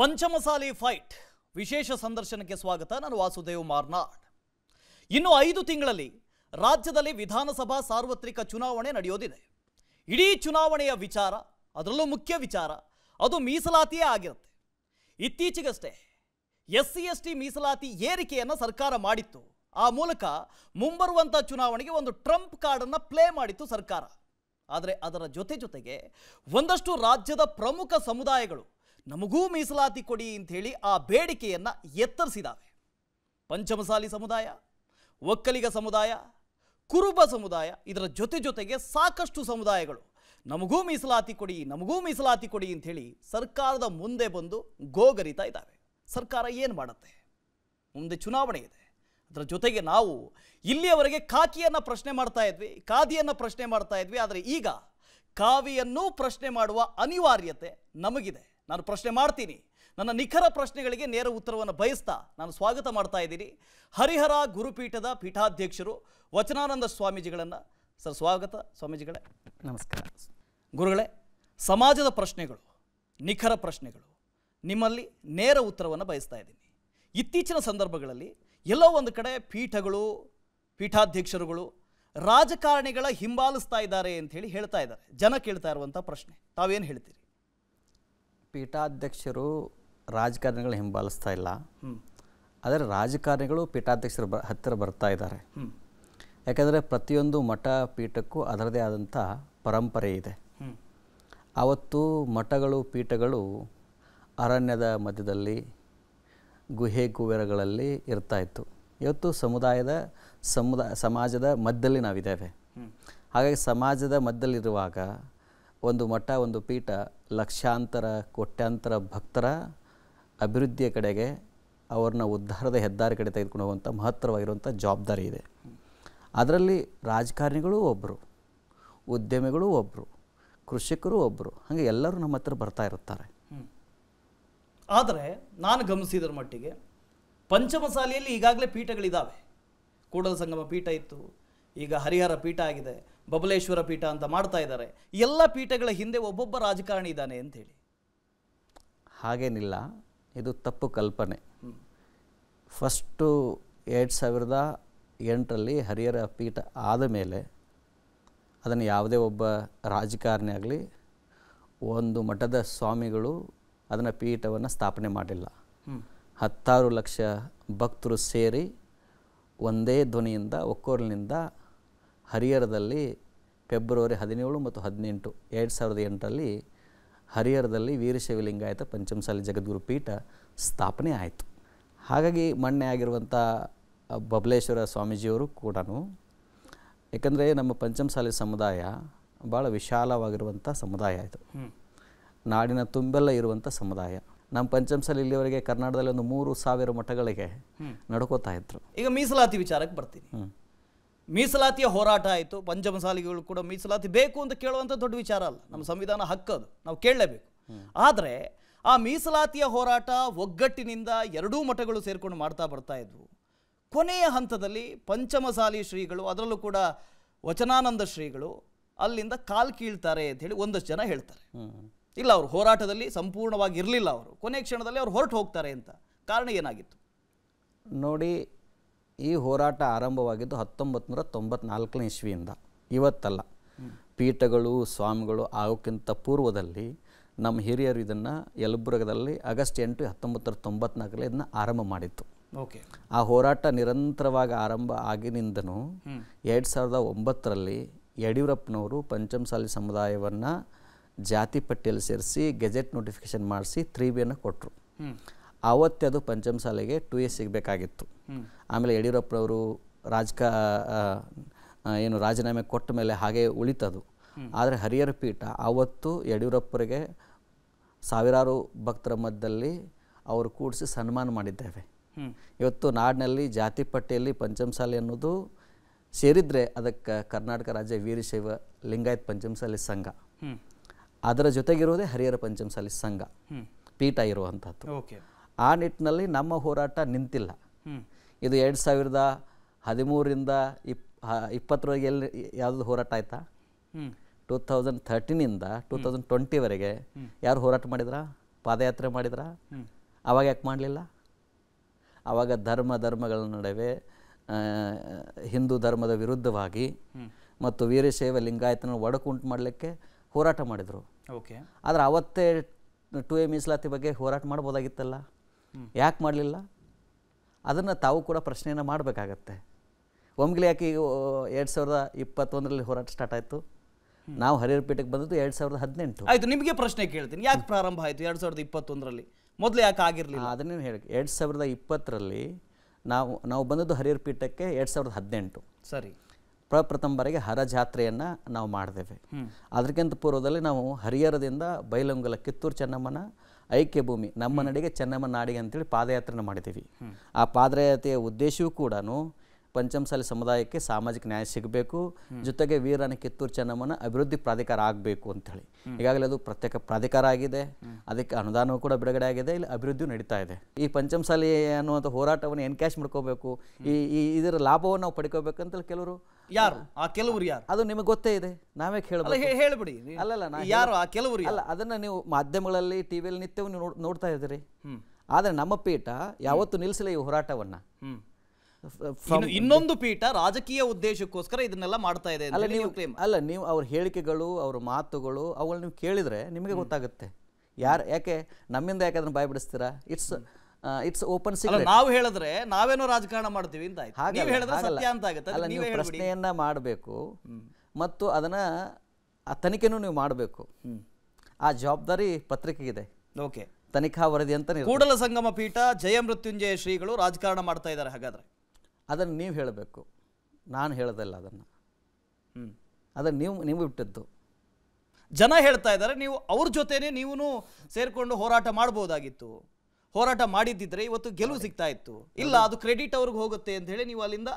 Panchamasali fight ವಿಶೇಷ ಸಂದರ್ಶನಕ್ಕೆ ಸ್ವಾಗತ ನಾನು ವಾಸುದೇವ್ ಮಾರ್ನಾಡ್ ಇನ್ನು ಐದು ತಿಂಗಳಲ್ಲಿ ರಾಜ್ಯದಲ್ಲಿ ವಿಧಾನಸಭಾ ಸಾರ್ವತ್ರಿಕ ಚುನಾವಣೆ ನಡೆಯೋದಿದೆ ಇಡೀ ಚುನಾವಣೆಯ ವಿಚಾರ ಅದರಲ್ಲೂ ಮುಖ್ಯ ವಿಚಾರ ಅದು ಮೀಸಲಾತಿಯೇ ಆಗಿರುತ್ತೆ ಇತ್ತೀಚೆಗಷ್ಟೇ ಎಸ್ ಸಿ ಎಸ್ ಟಿ ಮೀಸಲಾತಿ ಏರಿಕೆಯನ್ನು ಸರ್ಕಾರ ಮಾಡಿತ್ತು ಆ ಮೂಲಕ ಮುಂಬರುವಂಥ ಚುನಾವಣೆಗೆ ಒಂದು ಟ್ರಂಪ್ ಕಾರ್ಡನ್ನು ಪ್ಲೇ ಮಾಡಿತ್ತು ಸರ್ಕಾರ ಆದರೆ ಅದರ ಜೊತೆ ಜೊತೆಗೆ ಒಂದಷ್ಟು ರಾಜ್ಯದ ಪ್ರಮುಖ ಸಮುದಾಯಗಳು ನಮಗೂ ಮೀಸಲಾತಿ ಕೊಡಿ ಹೇಳಿ ಆ ಬೇಡಿಕೆಯನ್ನು ಎತ್ತರಿಸಿದ್ದಾವೆ ಪಂಚಮಸಾಲಿ ಸಮುದಾಯ ಒಕ್ಕಲಿಗ ಸಮುದಾಯ ಕುರುಬ ಸಮುದಾಯ ಇದರ ಜೊತೆ ಜೊತೆಗೆ ಸಾಕಷ್ಟು ಸಮುದಾಯಗಳು ನಮಗೂ ಮೀಸಲಾತಿ ಕೊಡಿ ನಮಗೂ ಮೀಸಲಾತಿ ಕೊಡಿ ಅಂಥೇಳಿ ಸರ್ಕಾರದ ಮುಂದೆ ಬಂದು ಗೋಗರಿತಾ ಇದ್ದಾವೆ ಸರ್ಕಾರ ಏನು ಮಾಡುತ್ತೆ ಮುಂದೆ ಚುನಾವಣೆ ಇದೆ ಅದರ ಜೊತೆಗೆ ನಾವು ಇಲ್ಲಿಯವರೆಗೆ ಖಾಕಿಯನ್ನು ಪ್ರಶ್ನೆ ಮಾಡ್ತಾ ಇದ್ವಿ ಖಾದಿಯನ್ನು ಪ್ರಶ್ನೆ ಮಾಡ್ತಾ ಇದ್ವಿ ಆದರೆ ಈಗ ಕಾವಿಯನ್ನು ಪ್ರಶ್ನೆ ಮಾಡುವ ಅನಿವಾರ್ಯತೆ ನಮಗಿದೆ ನಾನು ಪ್ರಶ್ನೆ ಮಾಡ್ತೀನಿ ನನ್ನ ನಿಖರ ಪ್ರಶ್ನೆಗಳಿಗೆ ನೇರ ಉತ್ತರವನ್ನು ಬಯಸ್ತಾ ನಾನು ಸ್ವಾಗತ ಮಾಡ್ತಾ ಇದ್ದೀನಿ ಹರಿಹರ ಗುರುಪೀಠದ ಪೀಠಾಧ್ಯಕ್ಷರು ವಚನಾನಂದ ಸ್ವಾಮೀಜಿಗಳನ್ನು ಸರ್ ಸ್ವಾಗತ ಸ್ವಾಮೀಜಿಗಳೇ ನಮಸ್ಕಾರ ಗುರುಗಳೇ ಸಮಾಜದ ಪ್ರಶ್ನೆಗಳು ನಿಖರ ಪ್ರಶ್ನೆಗಳು ನಿಮ್ಮಲ್ಲಿ ನೇರ ಉತ್ತರವನ್ನು ಬಯಸ್ತಾ ಇದ್ದೀನಿ ಇತ್ತೀಚಿನ ಸಂದರ್ಭಗಳಲ್ಲಿ ಎಲ್ಲೋ ಒಂದು ಕಡೆ ಪೀಠಗಳು ಪೀಠಾಧ್ಯಕ್ಷರುಗಳು ರಾಜಕಾರಣಿಗಳ ಹಿಂಬಾಲಿಸ್ತಾ ಇದ್ದಾರೆ ಅಂತ ಹೇಳಿ ಹೇಳ್ತಾ ಇದ್ದಾರೆ ಜನ ಕೇಳ್ತಾ ಇರುವಂಥ ಪ್ರಶ್ನೆ ತಾವೇನು ಹೇಳ್ತೀರಿ ಪೀಠಾಧ್ಯಕ್ಷರು ರಾಜಕಾರಣಿಗಳು ಹಿಂಬಾಲಿಸ್ತಾ ಇಲ್ಲ ಆದರೆ ರಾಜಕಾರಣಿಗಳು ಪೀಠಾಧ್ಯಕ್ಷರ ಬ ಹತ್ತಿರ ಬರ್ತಾ ಇದ್ದಾರೆ ಯಾಕಂದರೆ ಪ್ರತಿಯೊಂದು ಮಠ ಪೀಠಕ್ಕೂ ಅದರದೇ ಆದಂಥ ಪರಂಪರೆ ಇದೆ ಆವತ್ತು ಮಠಗಳು ಪೀಠಗಳು ಅರಣ್ಯದ ಮಧ್ಯದಲ್ಲಿ ಗುಹೆ ಕುವೆರಗಳಲ್ಲಿ ಇತ್ತು ಇವತ್ತು ಸಮುದಾಯದ ಸಮುದಾಯ ಸಮಾಜದ ಮಧ್ಯದಲ್ಲಿ ನಾವಿದ್ದೇವೆ ಹಾಗಾಗಿ ಸಮಾಜದ ಮಧ್ಯದಲ್ಲಿರುವಾಗ ಒಂದು ಮಠ ಒಂದು ಪೀಠ ಲಕ್ಷಾಂತರ ಕೋಟ್ಯಾಂತರ ಭಕ್ತರ ಅಭಿವೃದ್ಧಿಯ ಕಡೆಗೆ ಅವ್ರನ್ನ ಉದ್ಧಾರದ ಹೆದ್ದಾರಿ ಕಡೆ ತೆಗೆದುಕೊಂಡು ಹೋಗುವಂಥ ಮಹತ್ತರವಾಗಿರುವಂಥ ಜವಾಬ್ದಾರಿ ಇದೆ ಅದರಲ್ಲಿ ರಾಜಕಾರಣಿಗಳೂ ಒಬ್ಬರು ಉದ್ಯಮಿಗಳು ಒಬ್ಬರು ಕೃಷಿಕರು ಒಬ್ಬರು ಹಾಗೆ ಎಲ್ಲರೂ ನಮ್ಮ ಹತ್ರ ಬರ್ತಾ ಇರ್ತಾರೆ ಆದರೆ ನಾನು ಗಮನಿಸಿದ್ರ ಮಟ್ಟಿಗೆ ಪಂಚಮಸಾಲಿಯಲ್ಲಿ ಈಗಾಗಲೇ ಪೀಠಗಳಿದ್ದಾವೆ ಕೂಡಲ ಸಂಗಮ ಪೀಠ ಇತ್ತು ಈಗ ಹರಿಹರ ಪೀಠ ಆಗಿದೆ ಬಬಲೇಶ್ವರ ಪೀಠ ಅಂತ ಮಾಡ್ತಾ ಇದ್ದಾರೆ ಎಲ್ಲ ಪೀಠಗಳ ಹಿಂದೆ ಒಬ್ಬೊಬ್ಬ ರಾಜಕಾರಣಿ ಇದ್ದಾನೆ ಅಂಥೇಳಿ ಹಾಗೇನಿಲ್ಲ ಇದು ತಪ್ಪು ಕಲ್ಪನೆ ಫಸ್ಟು ಎರಡು ಸಾವಿರದ ಎಂಟರಲ್ಲಿ ಹರಿಹರ ಪೀಠ ಆದ ಮೇಲೆ ಅದನ್ನು ಯಾವುದೇ ಒಬ್ಬ ರಾಜಕಾರಣಿ ಆಗಲಿ ಒಂದು ಮಠದ ಸ್ವಾಮಿಗಳು ಅದನ್ನು ಪೀಠವನ್ನು ಸ್ಥಾಪನೆ ಮಾಡಿಲ್ಲ ಹತ್ತಾರು ಲಕ್ಷ ಭಕ್ತರು ಸೇರಿ ಒಂದೇ ಧ್ವನಿಯಿಂದ ಒಕ್ಕೋರ್ಲಿನಿಂದ ಹರಿಹರದಲ್ಲಿ ಫೆಬ್ರವರಿ ಹದಿನೇಳು ಮತ್ತು ಹದಿನೆಂಟು ಎರಡು ಸಾವಿರದ ಎಂಟರಲ್ಲಿ ಹರಿಹರದಲ್ಲಿ ವೀರಶೈವಲಿಂಗಾಯತ ಪಂಚಮಸಾಲಿ ಜಗದ್ಗುರು ಪೀಠ ಸ್ಥಾಪನೆ ಆಯಿತು ಹಾಗಾಗಿ ಮೊನ್ನೆ ಆಗಿರುವಂಥ ಬಬಲೇಶ್ವರ ಸ್ವಾಮೀಜಿಯವರು ಕೂಡ ಏಕೆಂದರೆ ನಮ್ಮ ಪಂಚಮಸಾಲಿ ಸಮುದಾಯ ಭಾಳ ವಿಶಾಲವಾಗಿರುವಂಥ ಸಮುದಾಯ ಆಯಿತು ನಾಡಿನ ತುಂಬೆಲ್ಲ ಇರುವಂಥ ಸಮುದಾಯ ನಮ್ಮ ಪಂಚಮಸಾಲಿ ಇಲ್ಲಿವರೆಗೆ ಕರ್ನಾಟಕದಲ್ಲಿ ಒಂದು ಮೂರು ಸಾವಿರ ಮಠಗಳಿಗೆ ನಡ್ಕೋತಾ ಇದ್ರು ಈಗ ಮೀಸಲಾತಿ ವಿಚಾರಕ್ಕೆ ಬರ್ತೀನಿ ಮೀಸಲಾತಿಯ ಹೋರಾಟ ಆಯಿತು ಪಂಚಮಸಾಲಿಗಳು ಕೂಡ ಮೀಸಲಾತಿ ಬೇಕು ಅಂತ ಕೇಳುವಂಥ ದೊಡ್ಡ ವಿಚಾರ ಅಲ್ಲ ನಮ್ಮ ಸಂವಿಧಾನ ಹಕ್ಕದು ನಾವು ಕೇಳಲೇಬೇಕು ಆದರೆ ಆ ಮೀಸಲಾತಿಯ ಹೋರಾಟ ಒಗ್ಗಟ್ಟಿನಿಂದ ಎರಡೂ ಮಠಗಳು ಸೇರಿಕೊಂಡು ಮಾಡ್ತಾ ಬರ್ತಾ ಇದ್ವು ಕೊನೆಯ ಹಂತದಲ್ಲಿ ಪಂಚಮಸಾಲಿ ಶ್ರೀಗಳು ಅದರಲ್ಲೂ ಕೂಡ ವಚನಾನಂದ ಶ್ರೀಗಳು ಅಲ್ಲಿಂದ ಕಾಲ್ ಕೀಳ್ತಾರೆ ಅಂತ ಹೇಳಿ ಒಂದಷ್ಟು ಜನ ಹೇಳ್ತಾರೆ ಇಲ್ಲ ಅವರು ಹೋರಾಟದಲ್ಲಿ ಸಂಪೂರ್ಣವಾಗಿ ಇರಲಿಲ್ಲ ಅವರು ಕೊನೆ ಕ್ಷಣದಲ್ಲಿ ಅವ್ರು ಹೊರಟು ಹೋಗ್ತಾರೆ ಅಂತ ಕಾರಣ ಏನಾಗಿತ್ತು ನೋಡಿ ಈ ಹೋರಾಟ ಆರಂಭವಾಗಿದ್ದು ಹತ್ತೊಂಬತ್ತು ನೂರ ತೊಂಬತ್ನಾಲ್ಕನೇ ಇಸ್ವಿಯಿಂದ ಇವತ್ತಲ್ಲ ಪೀಠಗಳು ಸ್ವಾಮಿಗಳು ಆಗೋಕ್ಕಿಂತ ಪೂರ್ವದಲ್ಲಿ ನಮ್ಮ ಹಿರಿಯರು ಇದನ್ನು ಯಲಬುರ್ಗದಲ್ಲಿ ಆಗಸ್ಟ್ ಎಂಟು ಹತ್ತೊಂಬತ್ತು ನೂರ ತೊಂಬತ್ನಾಲ್ಕರಲ್ಲಿ ಇದನ್ನು ಆರಂಭ ಮಾಡಿತ್ತು ಓಕೆ ಆ ಹೋರಾಟ ನಿರಂತರವಾಗಿ ಆರಂಭ ಆಗಿನಿಂದನೂ ಎರಡು ಸಾವಿರದ ಒಂಬತ್ತರಲ್ಲಿ ಯಡಿಯೂರಪ್ಪನವರು ಪಂಚಮಸಾಲಿ ಸಮುದಾಯವನ್ನು ಜಾತಿ ಪಟ್ಟಿಯಲ್ಲಿ ಸೇರಿಸಿ ಗೆಜೆಟ್ ನೋಟಿಫಿಕೇಷನ್ ಮಾಡಿಸಿ ತ್ರೀ ಬಿಯನ್ನು ಕೊಟ್ಟರು ಆವತ್ತೇ ಅದು ಪಂಚಮಸಾಲೆಗೆ ಟು ಎಸ್ ಸಿಗಬೇಕಾಗಿತ್ತು ಆಮೇಲೆ ಯಡಿಯೂರಪ್ಪರವರು ರಾಜಕ ಏನು ರಾಜೀನಾಮೆ ಕೊಟ್ಟ ಮೇಲೆ ಹಾಗೆ ಉಳಿತದು ಆದರೆ ಹರಿಹರ ಪೀಠ ಆವತ್ತು ಯಡಿಯೂರಪ್ಪರಿಗೆ ಸಾವಿರಾರು ಭಕ್ತರ ಮಧ್ಯದಲ್ಲಿ ಅವರು ಕೂಡಿಸಿ ಸನ್ಮಾನ ಮಾಡಿದ್ದೇವೆ ಇವತ್ತು ನಾಡಿನಲ್ಲಿ ಜಾತಿ ಪಟ್ಟಿಯಲ್ಲಿ ಪಂಚಮಸಾಲೆ ಅನ್ನೋದು ಸೇರಿದರೆ ಅದಕ್ಕೆ ಕರ್ನಾಟಕ ರಾಜ್ಯ ವೀರಶೈವ ಲಿಂಗಾಯತ್ ಪಂಚಮಸಾಲಿ ಸಂಘ ಅದರ ಜೊತೆಗಿರೋದೇ ಹರಿಹರ ಪಂಚಮಸಾಲಿ ಸಂಘ ಪೀಠ ಇರುವಂಥದ್ದು ಆ ನಿಟ್ಟಿನಲ್ಲಿ ನಮ್ಮ ಹೋರಾಟ ನಿಂತಿಲ್ಲ ಇದು ಎರಡು ಸಾವಿರದ ಹದಿಮೂರಿಂದ ಇಪ್ ಇಪ್ಪತ್ತರವರೆಗೆ ಎಲ್ಲಿ ಯಾವುದು ಹೋರಾಟ ಆಯ್ತಾ ಟೂ ತೌಸಂಡ್ ಥರ್ಟೀನಿಂದ ಟೂ ತೌಸಂಡ್ ಟ್ವೆಂಟಿವರೆಗೆ ಯಾರು ಹೋರಾಟ ಮಾಡಿದ್ರ ಪಾದಯಾತ್ರೆ ಮಾಡಿದ್ರ ಅವಾಗ ಯಾಕೆ ಮಾಡಲಿಲ್ಲ ಆವಾಗ ಧರ್ಮ ಧರ್ಮಗಳ ನಡುವೆ ಹಿಂದೂ ಧರ್ಮದ ವಿರುದ್ಧವಾಗಿ ಮತ್ತು ವೀರಶೈವ ಲಿಂಗಾಯತನ ಉಂಟು ಮಾಡಲಿಕ್ಕೆ ಹೋರಾಟ ಮಾಡಿದರು ಓಕೆ ಆದರೆ ಅವತ್ತೇ ಟು ಎ ಮೀಸಲಾತಿ ಬಗ್ಗೆ ಹೋರಾಟ ಮಾಡ್ಬೋದಾಗಿತ್ತಲ್ಲ ಯಾಕೆ ಮಾಡಲಿಲ್ಲ ಅದನ್ನು ತಾವು ಕೂಡ ಪ್ರಶ್ನೆಯನ್ನು ಮಾಡಬೇಕಾಗತ್ತೆ ಒಮ್ಗಲಿ ಯಾಕೆ ಈಗ ಎರಡು ಸಾವಿರದ ಇಪ್ಪತ್ತೊಂದರಲ್ಲಿ ಹೋರಾಟ ಸ್ಟಾರ್ಟ್ ಆಯಿತು ನಾವು ಹರಿಹರಪೇಟೆಗೆ ಬಂದದ್ದು ಎರಡು ಸಾವಿರದ ಹದಿನೆಂಟು ಆಯಿತು ನಿಮಗೆ ಪ್ರಶ್ನೆ ಕೇಳ್ತೀನಿ ಯಾಕೆ ಪ್ರಾರಂಭ ಆಯಿತು ಎರಡು ಸಾವಿರದ ಇಪ್ಪತ್ತೊಂದರಲ್ಲಿ ಮೊದಲು ಯಾಕೆ ಆಗಿರಲಿಲ್ಲ ಅದನ್ನೇ ಹೇಳಿ ಎರಡು ಸಾವಿರದ ಇಪ್ಪತ್ತರಲ್ಲಿ ನಾವು ನಾವು ಬಂದದ್ದು ಪೀಠಕ್ಕೆ ಎರಡು ಸಾವಿರದ ಹದಿನೆಂಟು ಸರಿ ಪ್ರಪ್ರಥಮ ಬಾರಿಗೆ ಹರ ಜಾತ್ರೆಯನ್ನು ನಾವು ಮಾಡಿದೆವು ಅದಕ್ಕಿಂತ ಪೂರ್ವದಲ್ಲಿ ನಾವು ಹರಿಹರದಿಂದ ಬೈಲಂಗಲ ಕಿತ್ತೂರು ಚೆನ್ನಮ್ಮನ ಐಕ್ಯ ಭೂಮಿ ನಮ್ಮ ನಡಿಗೆ ಚೆನ್ನಮ್ಮ ನಾಡಿಗೆ ಅಂತೇಳಿ ಪಾದಯಾತ್ರೆನ ಮಾಡಿದ್ದೀವಿ ಆ ಪಾದಯಾತ್ರೆಯ ಉದ್ದೇಶವೂ ಕೂಡ ಪಂಚಮಸಾಲಿ ಸಮುದಾಯಕ್ಕೆ ಸಾಮಾಜಿಕ ನ್ಯಾಯ ಸಿಗಬೇಕು ಜೊತೆಗೆ ವೀರಾನ ಕಿತ್ತೂರು ಚೆನ್ನಮ್ಮನ ಅಭಿವೃದ್ಧಿ ಪ್ರಾಧಿಕಾರ ಆಗಬೇಕು ಅಂತೇಳಿ ಈಗಾಗಲೇ ಅದು ಪ್ರತ್ಯೇಕ ಪ್ರಾಧಿಕಾರ ಆಗಿದೆ ಅದಕ್ಕೆ ಅನುದಾನವೂ ಕೂಡ ಬಿಡುಗಡೆ ಆಗಿದೆ ಇಲ್ಲಿ ಅಭಿವೃದ್ಧಿಯು ನಡೀತಾ ಇದೆ ಈ ಪಂಚಮಸಾಲಿ ಅನ್ನುವಂಥ ಹೋರಾಟವನ್ನು ಎನ್ಕ್ಯಾಶ್ ಮಾಡ್ಕೋಬೇಕು ಈ ಈ ಇದರ ಲಾಭವನ್ನು ನಾವು ಪಡ್ಕೋಬೇಕಂತೇಳಿ ಕೆಲವರು ಯಾರು ಆ ಕೆಲವರು ಯಾರು ಅದು ನಿಮಗೆ ಗೊತ್ತೇ ಇದೆ ನಾವೇ ಕೇಳಬೇಕು ಹೇಳ್ಬಿಡಿ ಅಲ್ಲಲ್ಲ ಯಾರು ಆ ಕೆಲವರು ಅಲ್ಲ ಅದನ್ನ ನೀವು ಮಾಧ್ಯಮಗಳಲ್ಲಿ ಟಿವಿಯಲ್ಲಿ ನಿತ್ಯವೂ ನೀವು ನೋಡ್ತಾ ಇದ್ದೀರಿ ಆದ್ರೆ ನಮ್ಮ ಪೀಠ ಯಾವತ್ತು ನಿಲ್ಲಿಸಲ್ಲ ಈ ಹೋರಾಟವನ್ನ ಇನ್ನೊಂದು ಪೀಠ ರಾಜಕೀಯ ಉದ್ದೇಶಕ್ಕೋಸ್ಕರ ಇದನ್ನೆಲ್ಲ ಮಾಡ್ತಾ ಇದೆ ಅಲ್ಲ ನೀವು ಅಲ್ಲ ನೀವು ಅವ್ರ ಹೇಳಿಕೆಗಳು ಅವ್ರ ಮಾತುಗಳು ಅವುಗಳು ನೀವು ಕೇಳಿದ್ರೆ ನಿಮಗೆ ಗೊತ್ತಾಗುತ್ತೆ ಯಾರು ಯಾಕೆ ನಮ್ಮಿಂದ ಯಾಕೆ ಅದನ್ನು ಬಾಯ್ಬಿಡಿಸ್ತೀರಾ ಇಟ್ಸ್ ಇಟ್ಸ್ ಓಪನ್ ಸೀಕ್ರೆಟ್ ನಾವು ಹೇಳಿದ್ರೆ ನಾವೇನೋ ರಾಜಕಾರಣ ಮಾಡ್ತೀವಿ ಅಂತ ನೀವು ಹೇಳಿದ್ರೆ ಸತ್ಯ ಅಂತ ಆಗುತ್ತೆ ಅಲ್ಲ ನೀವು ಪ್ರಶ್ನೆಯನ್ನ ಮಾಡಬೇಕು ಮತ್ತು ಅದನ್ನ ಆ ತನಿಖೆನೂ ನೀವು ಮಾಡಬೇಕು ಆ ಜವಾಬ್ದಾರಿ ಪತ್ರಿಕೆಗಿದೆ ಓಕೆ ತನಿಖಾ ವರದಿ ಅಂತ ಕೂಡಲ ಸಂಗಮ ಪೀಠ ಜಯಮೃತ್ಯುಂಜಯ ಶ್ರೀಗಳು ರಾಜಕಾರಣ ಮಾಡ್ತಾ ಇದ್ದಾರೆ ಹಾಗಾದ್ರೆ ಅದನ್ನು ನೀವು ಹೇಳಬೇಕು ನಾನು ಹೇಳೋದಲ್ಲ ಅದನ್ನು ಅದನ್ನು ನೀವು ನೀವು ಇಟ್ಟಿದ್ದು ಜನ ಹೇಳ್ತಾ ಇದ್ದಾರೆ ನೀವು ಅವ್ರ ಜೊತೆನೆ ನೀವು ಸೇರಿಕೊಂಡು ಹೋರಾಟ ಮಾಡ್ಬೋದಾಗಿತ್ತು ಹೋರಾಟ ಮಾಡಿದ್ದಿದ್ರೆ ಇವತ್ತು ಗೆಲುವು ಸಿಗ್ತಾ ಇತ್ತು ಇಲ್ಲ ಅದು ಕ್ರೆಡಿಟ್ ಅವ್ರಿಗೆ ಹೋಗುತ್ತೆ ಅಂತ ಹೇಳಿ ನೀವು ಅಲ್ಲಿಂದ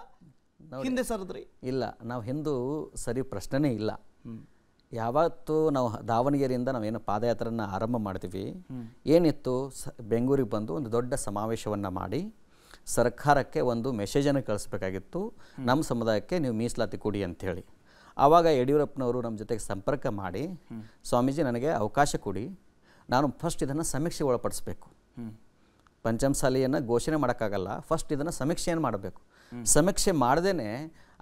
ಹಿಂದೆ ಸರಿದ್ರಿ ಇಲ್ಲ ನಾವು ಹಿಂದೂ ಸರಿ ಪ್ರಶ್ನೆನೇ ಇಲ್ಲ ಯಾವತ್ತು ನಾವು ದಾವಣಗೆರೆಯಿಂದ ನಾವೇನು ಪಾದಯಾತ್ರೆಯನ್ನು ಆರಂಭ ಮಾಡ್ತೀವಿ ಏನಿತ್ತು ಸ ಬೆಂಗಳೂರಿಗೆ ಬಂದು ಒಂದು ದೊಡ್ಡ ಸಮಾವೇಶವನ್ನು ಮಾಡಿ ಸರ್ಕಾರಕ್ಕೆ ಒಂದು ಮೆಸೇಜನ್ನು ಕಳಿಸ್ಬೇಕಾಗಿತ್ತು ನಮ್ಮ ಸಮುದಾಯಕ್ಕೆ ನೀವು ಮೀಸಲಾತಿ ಕೊಡಿ ಹೇಳಿ ಆವಾಗ ಯಡಿಯೂರಪ್ಪನವರು ನಮ್ಮ ಜೊತೆಗೆ ಸಂಪರ್ಕ ಮಾಡಿ ಸ್ವಾಮೀಜಿ ನನಗೆ ಅವಕಾಶ ಕೊಡಿ ನಾನು ಫಸ್ಟ್ ಇದನ್ನು ಸಮೀಕ್ಷೆ ಒಳಪಡಿಸಬೇಕು ಪಂಚಮಸಾಲಿಯನ್ನು ಘೋಷಣೆ ಮಾಡೋಕ್ಕಾಗಲ್ಲ ಫಸ್ಟ್ ಇದನ್ನು ಸಮೀಕ್ಷೆಯನ್ನು ಮಾಡಬೇಕು ಸಮೀಕ್ಷೆ ಮಾಡ್ದೇ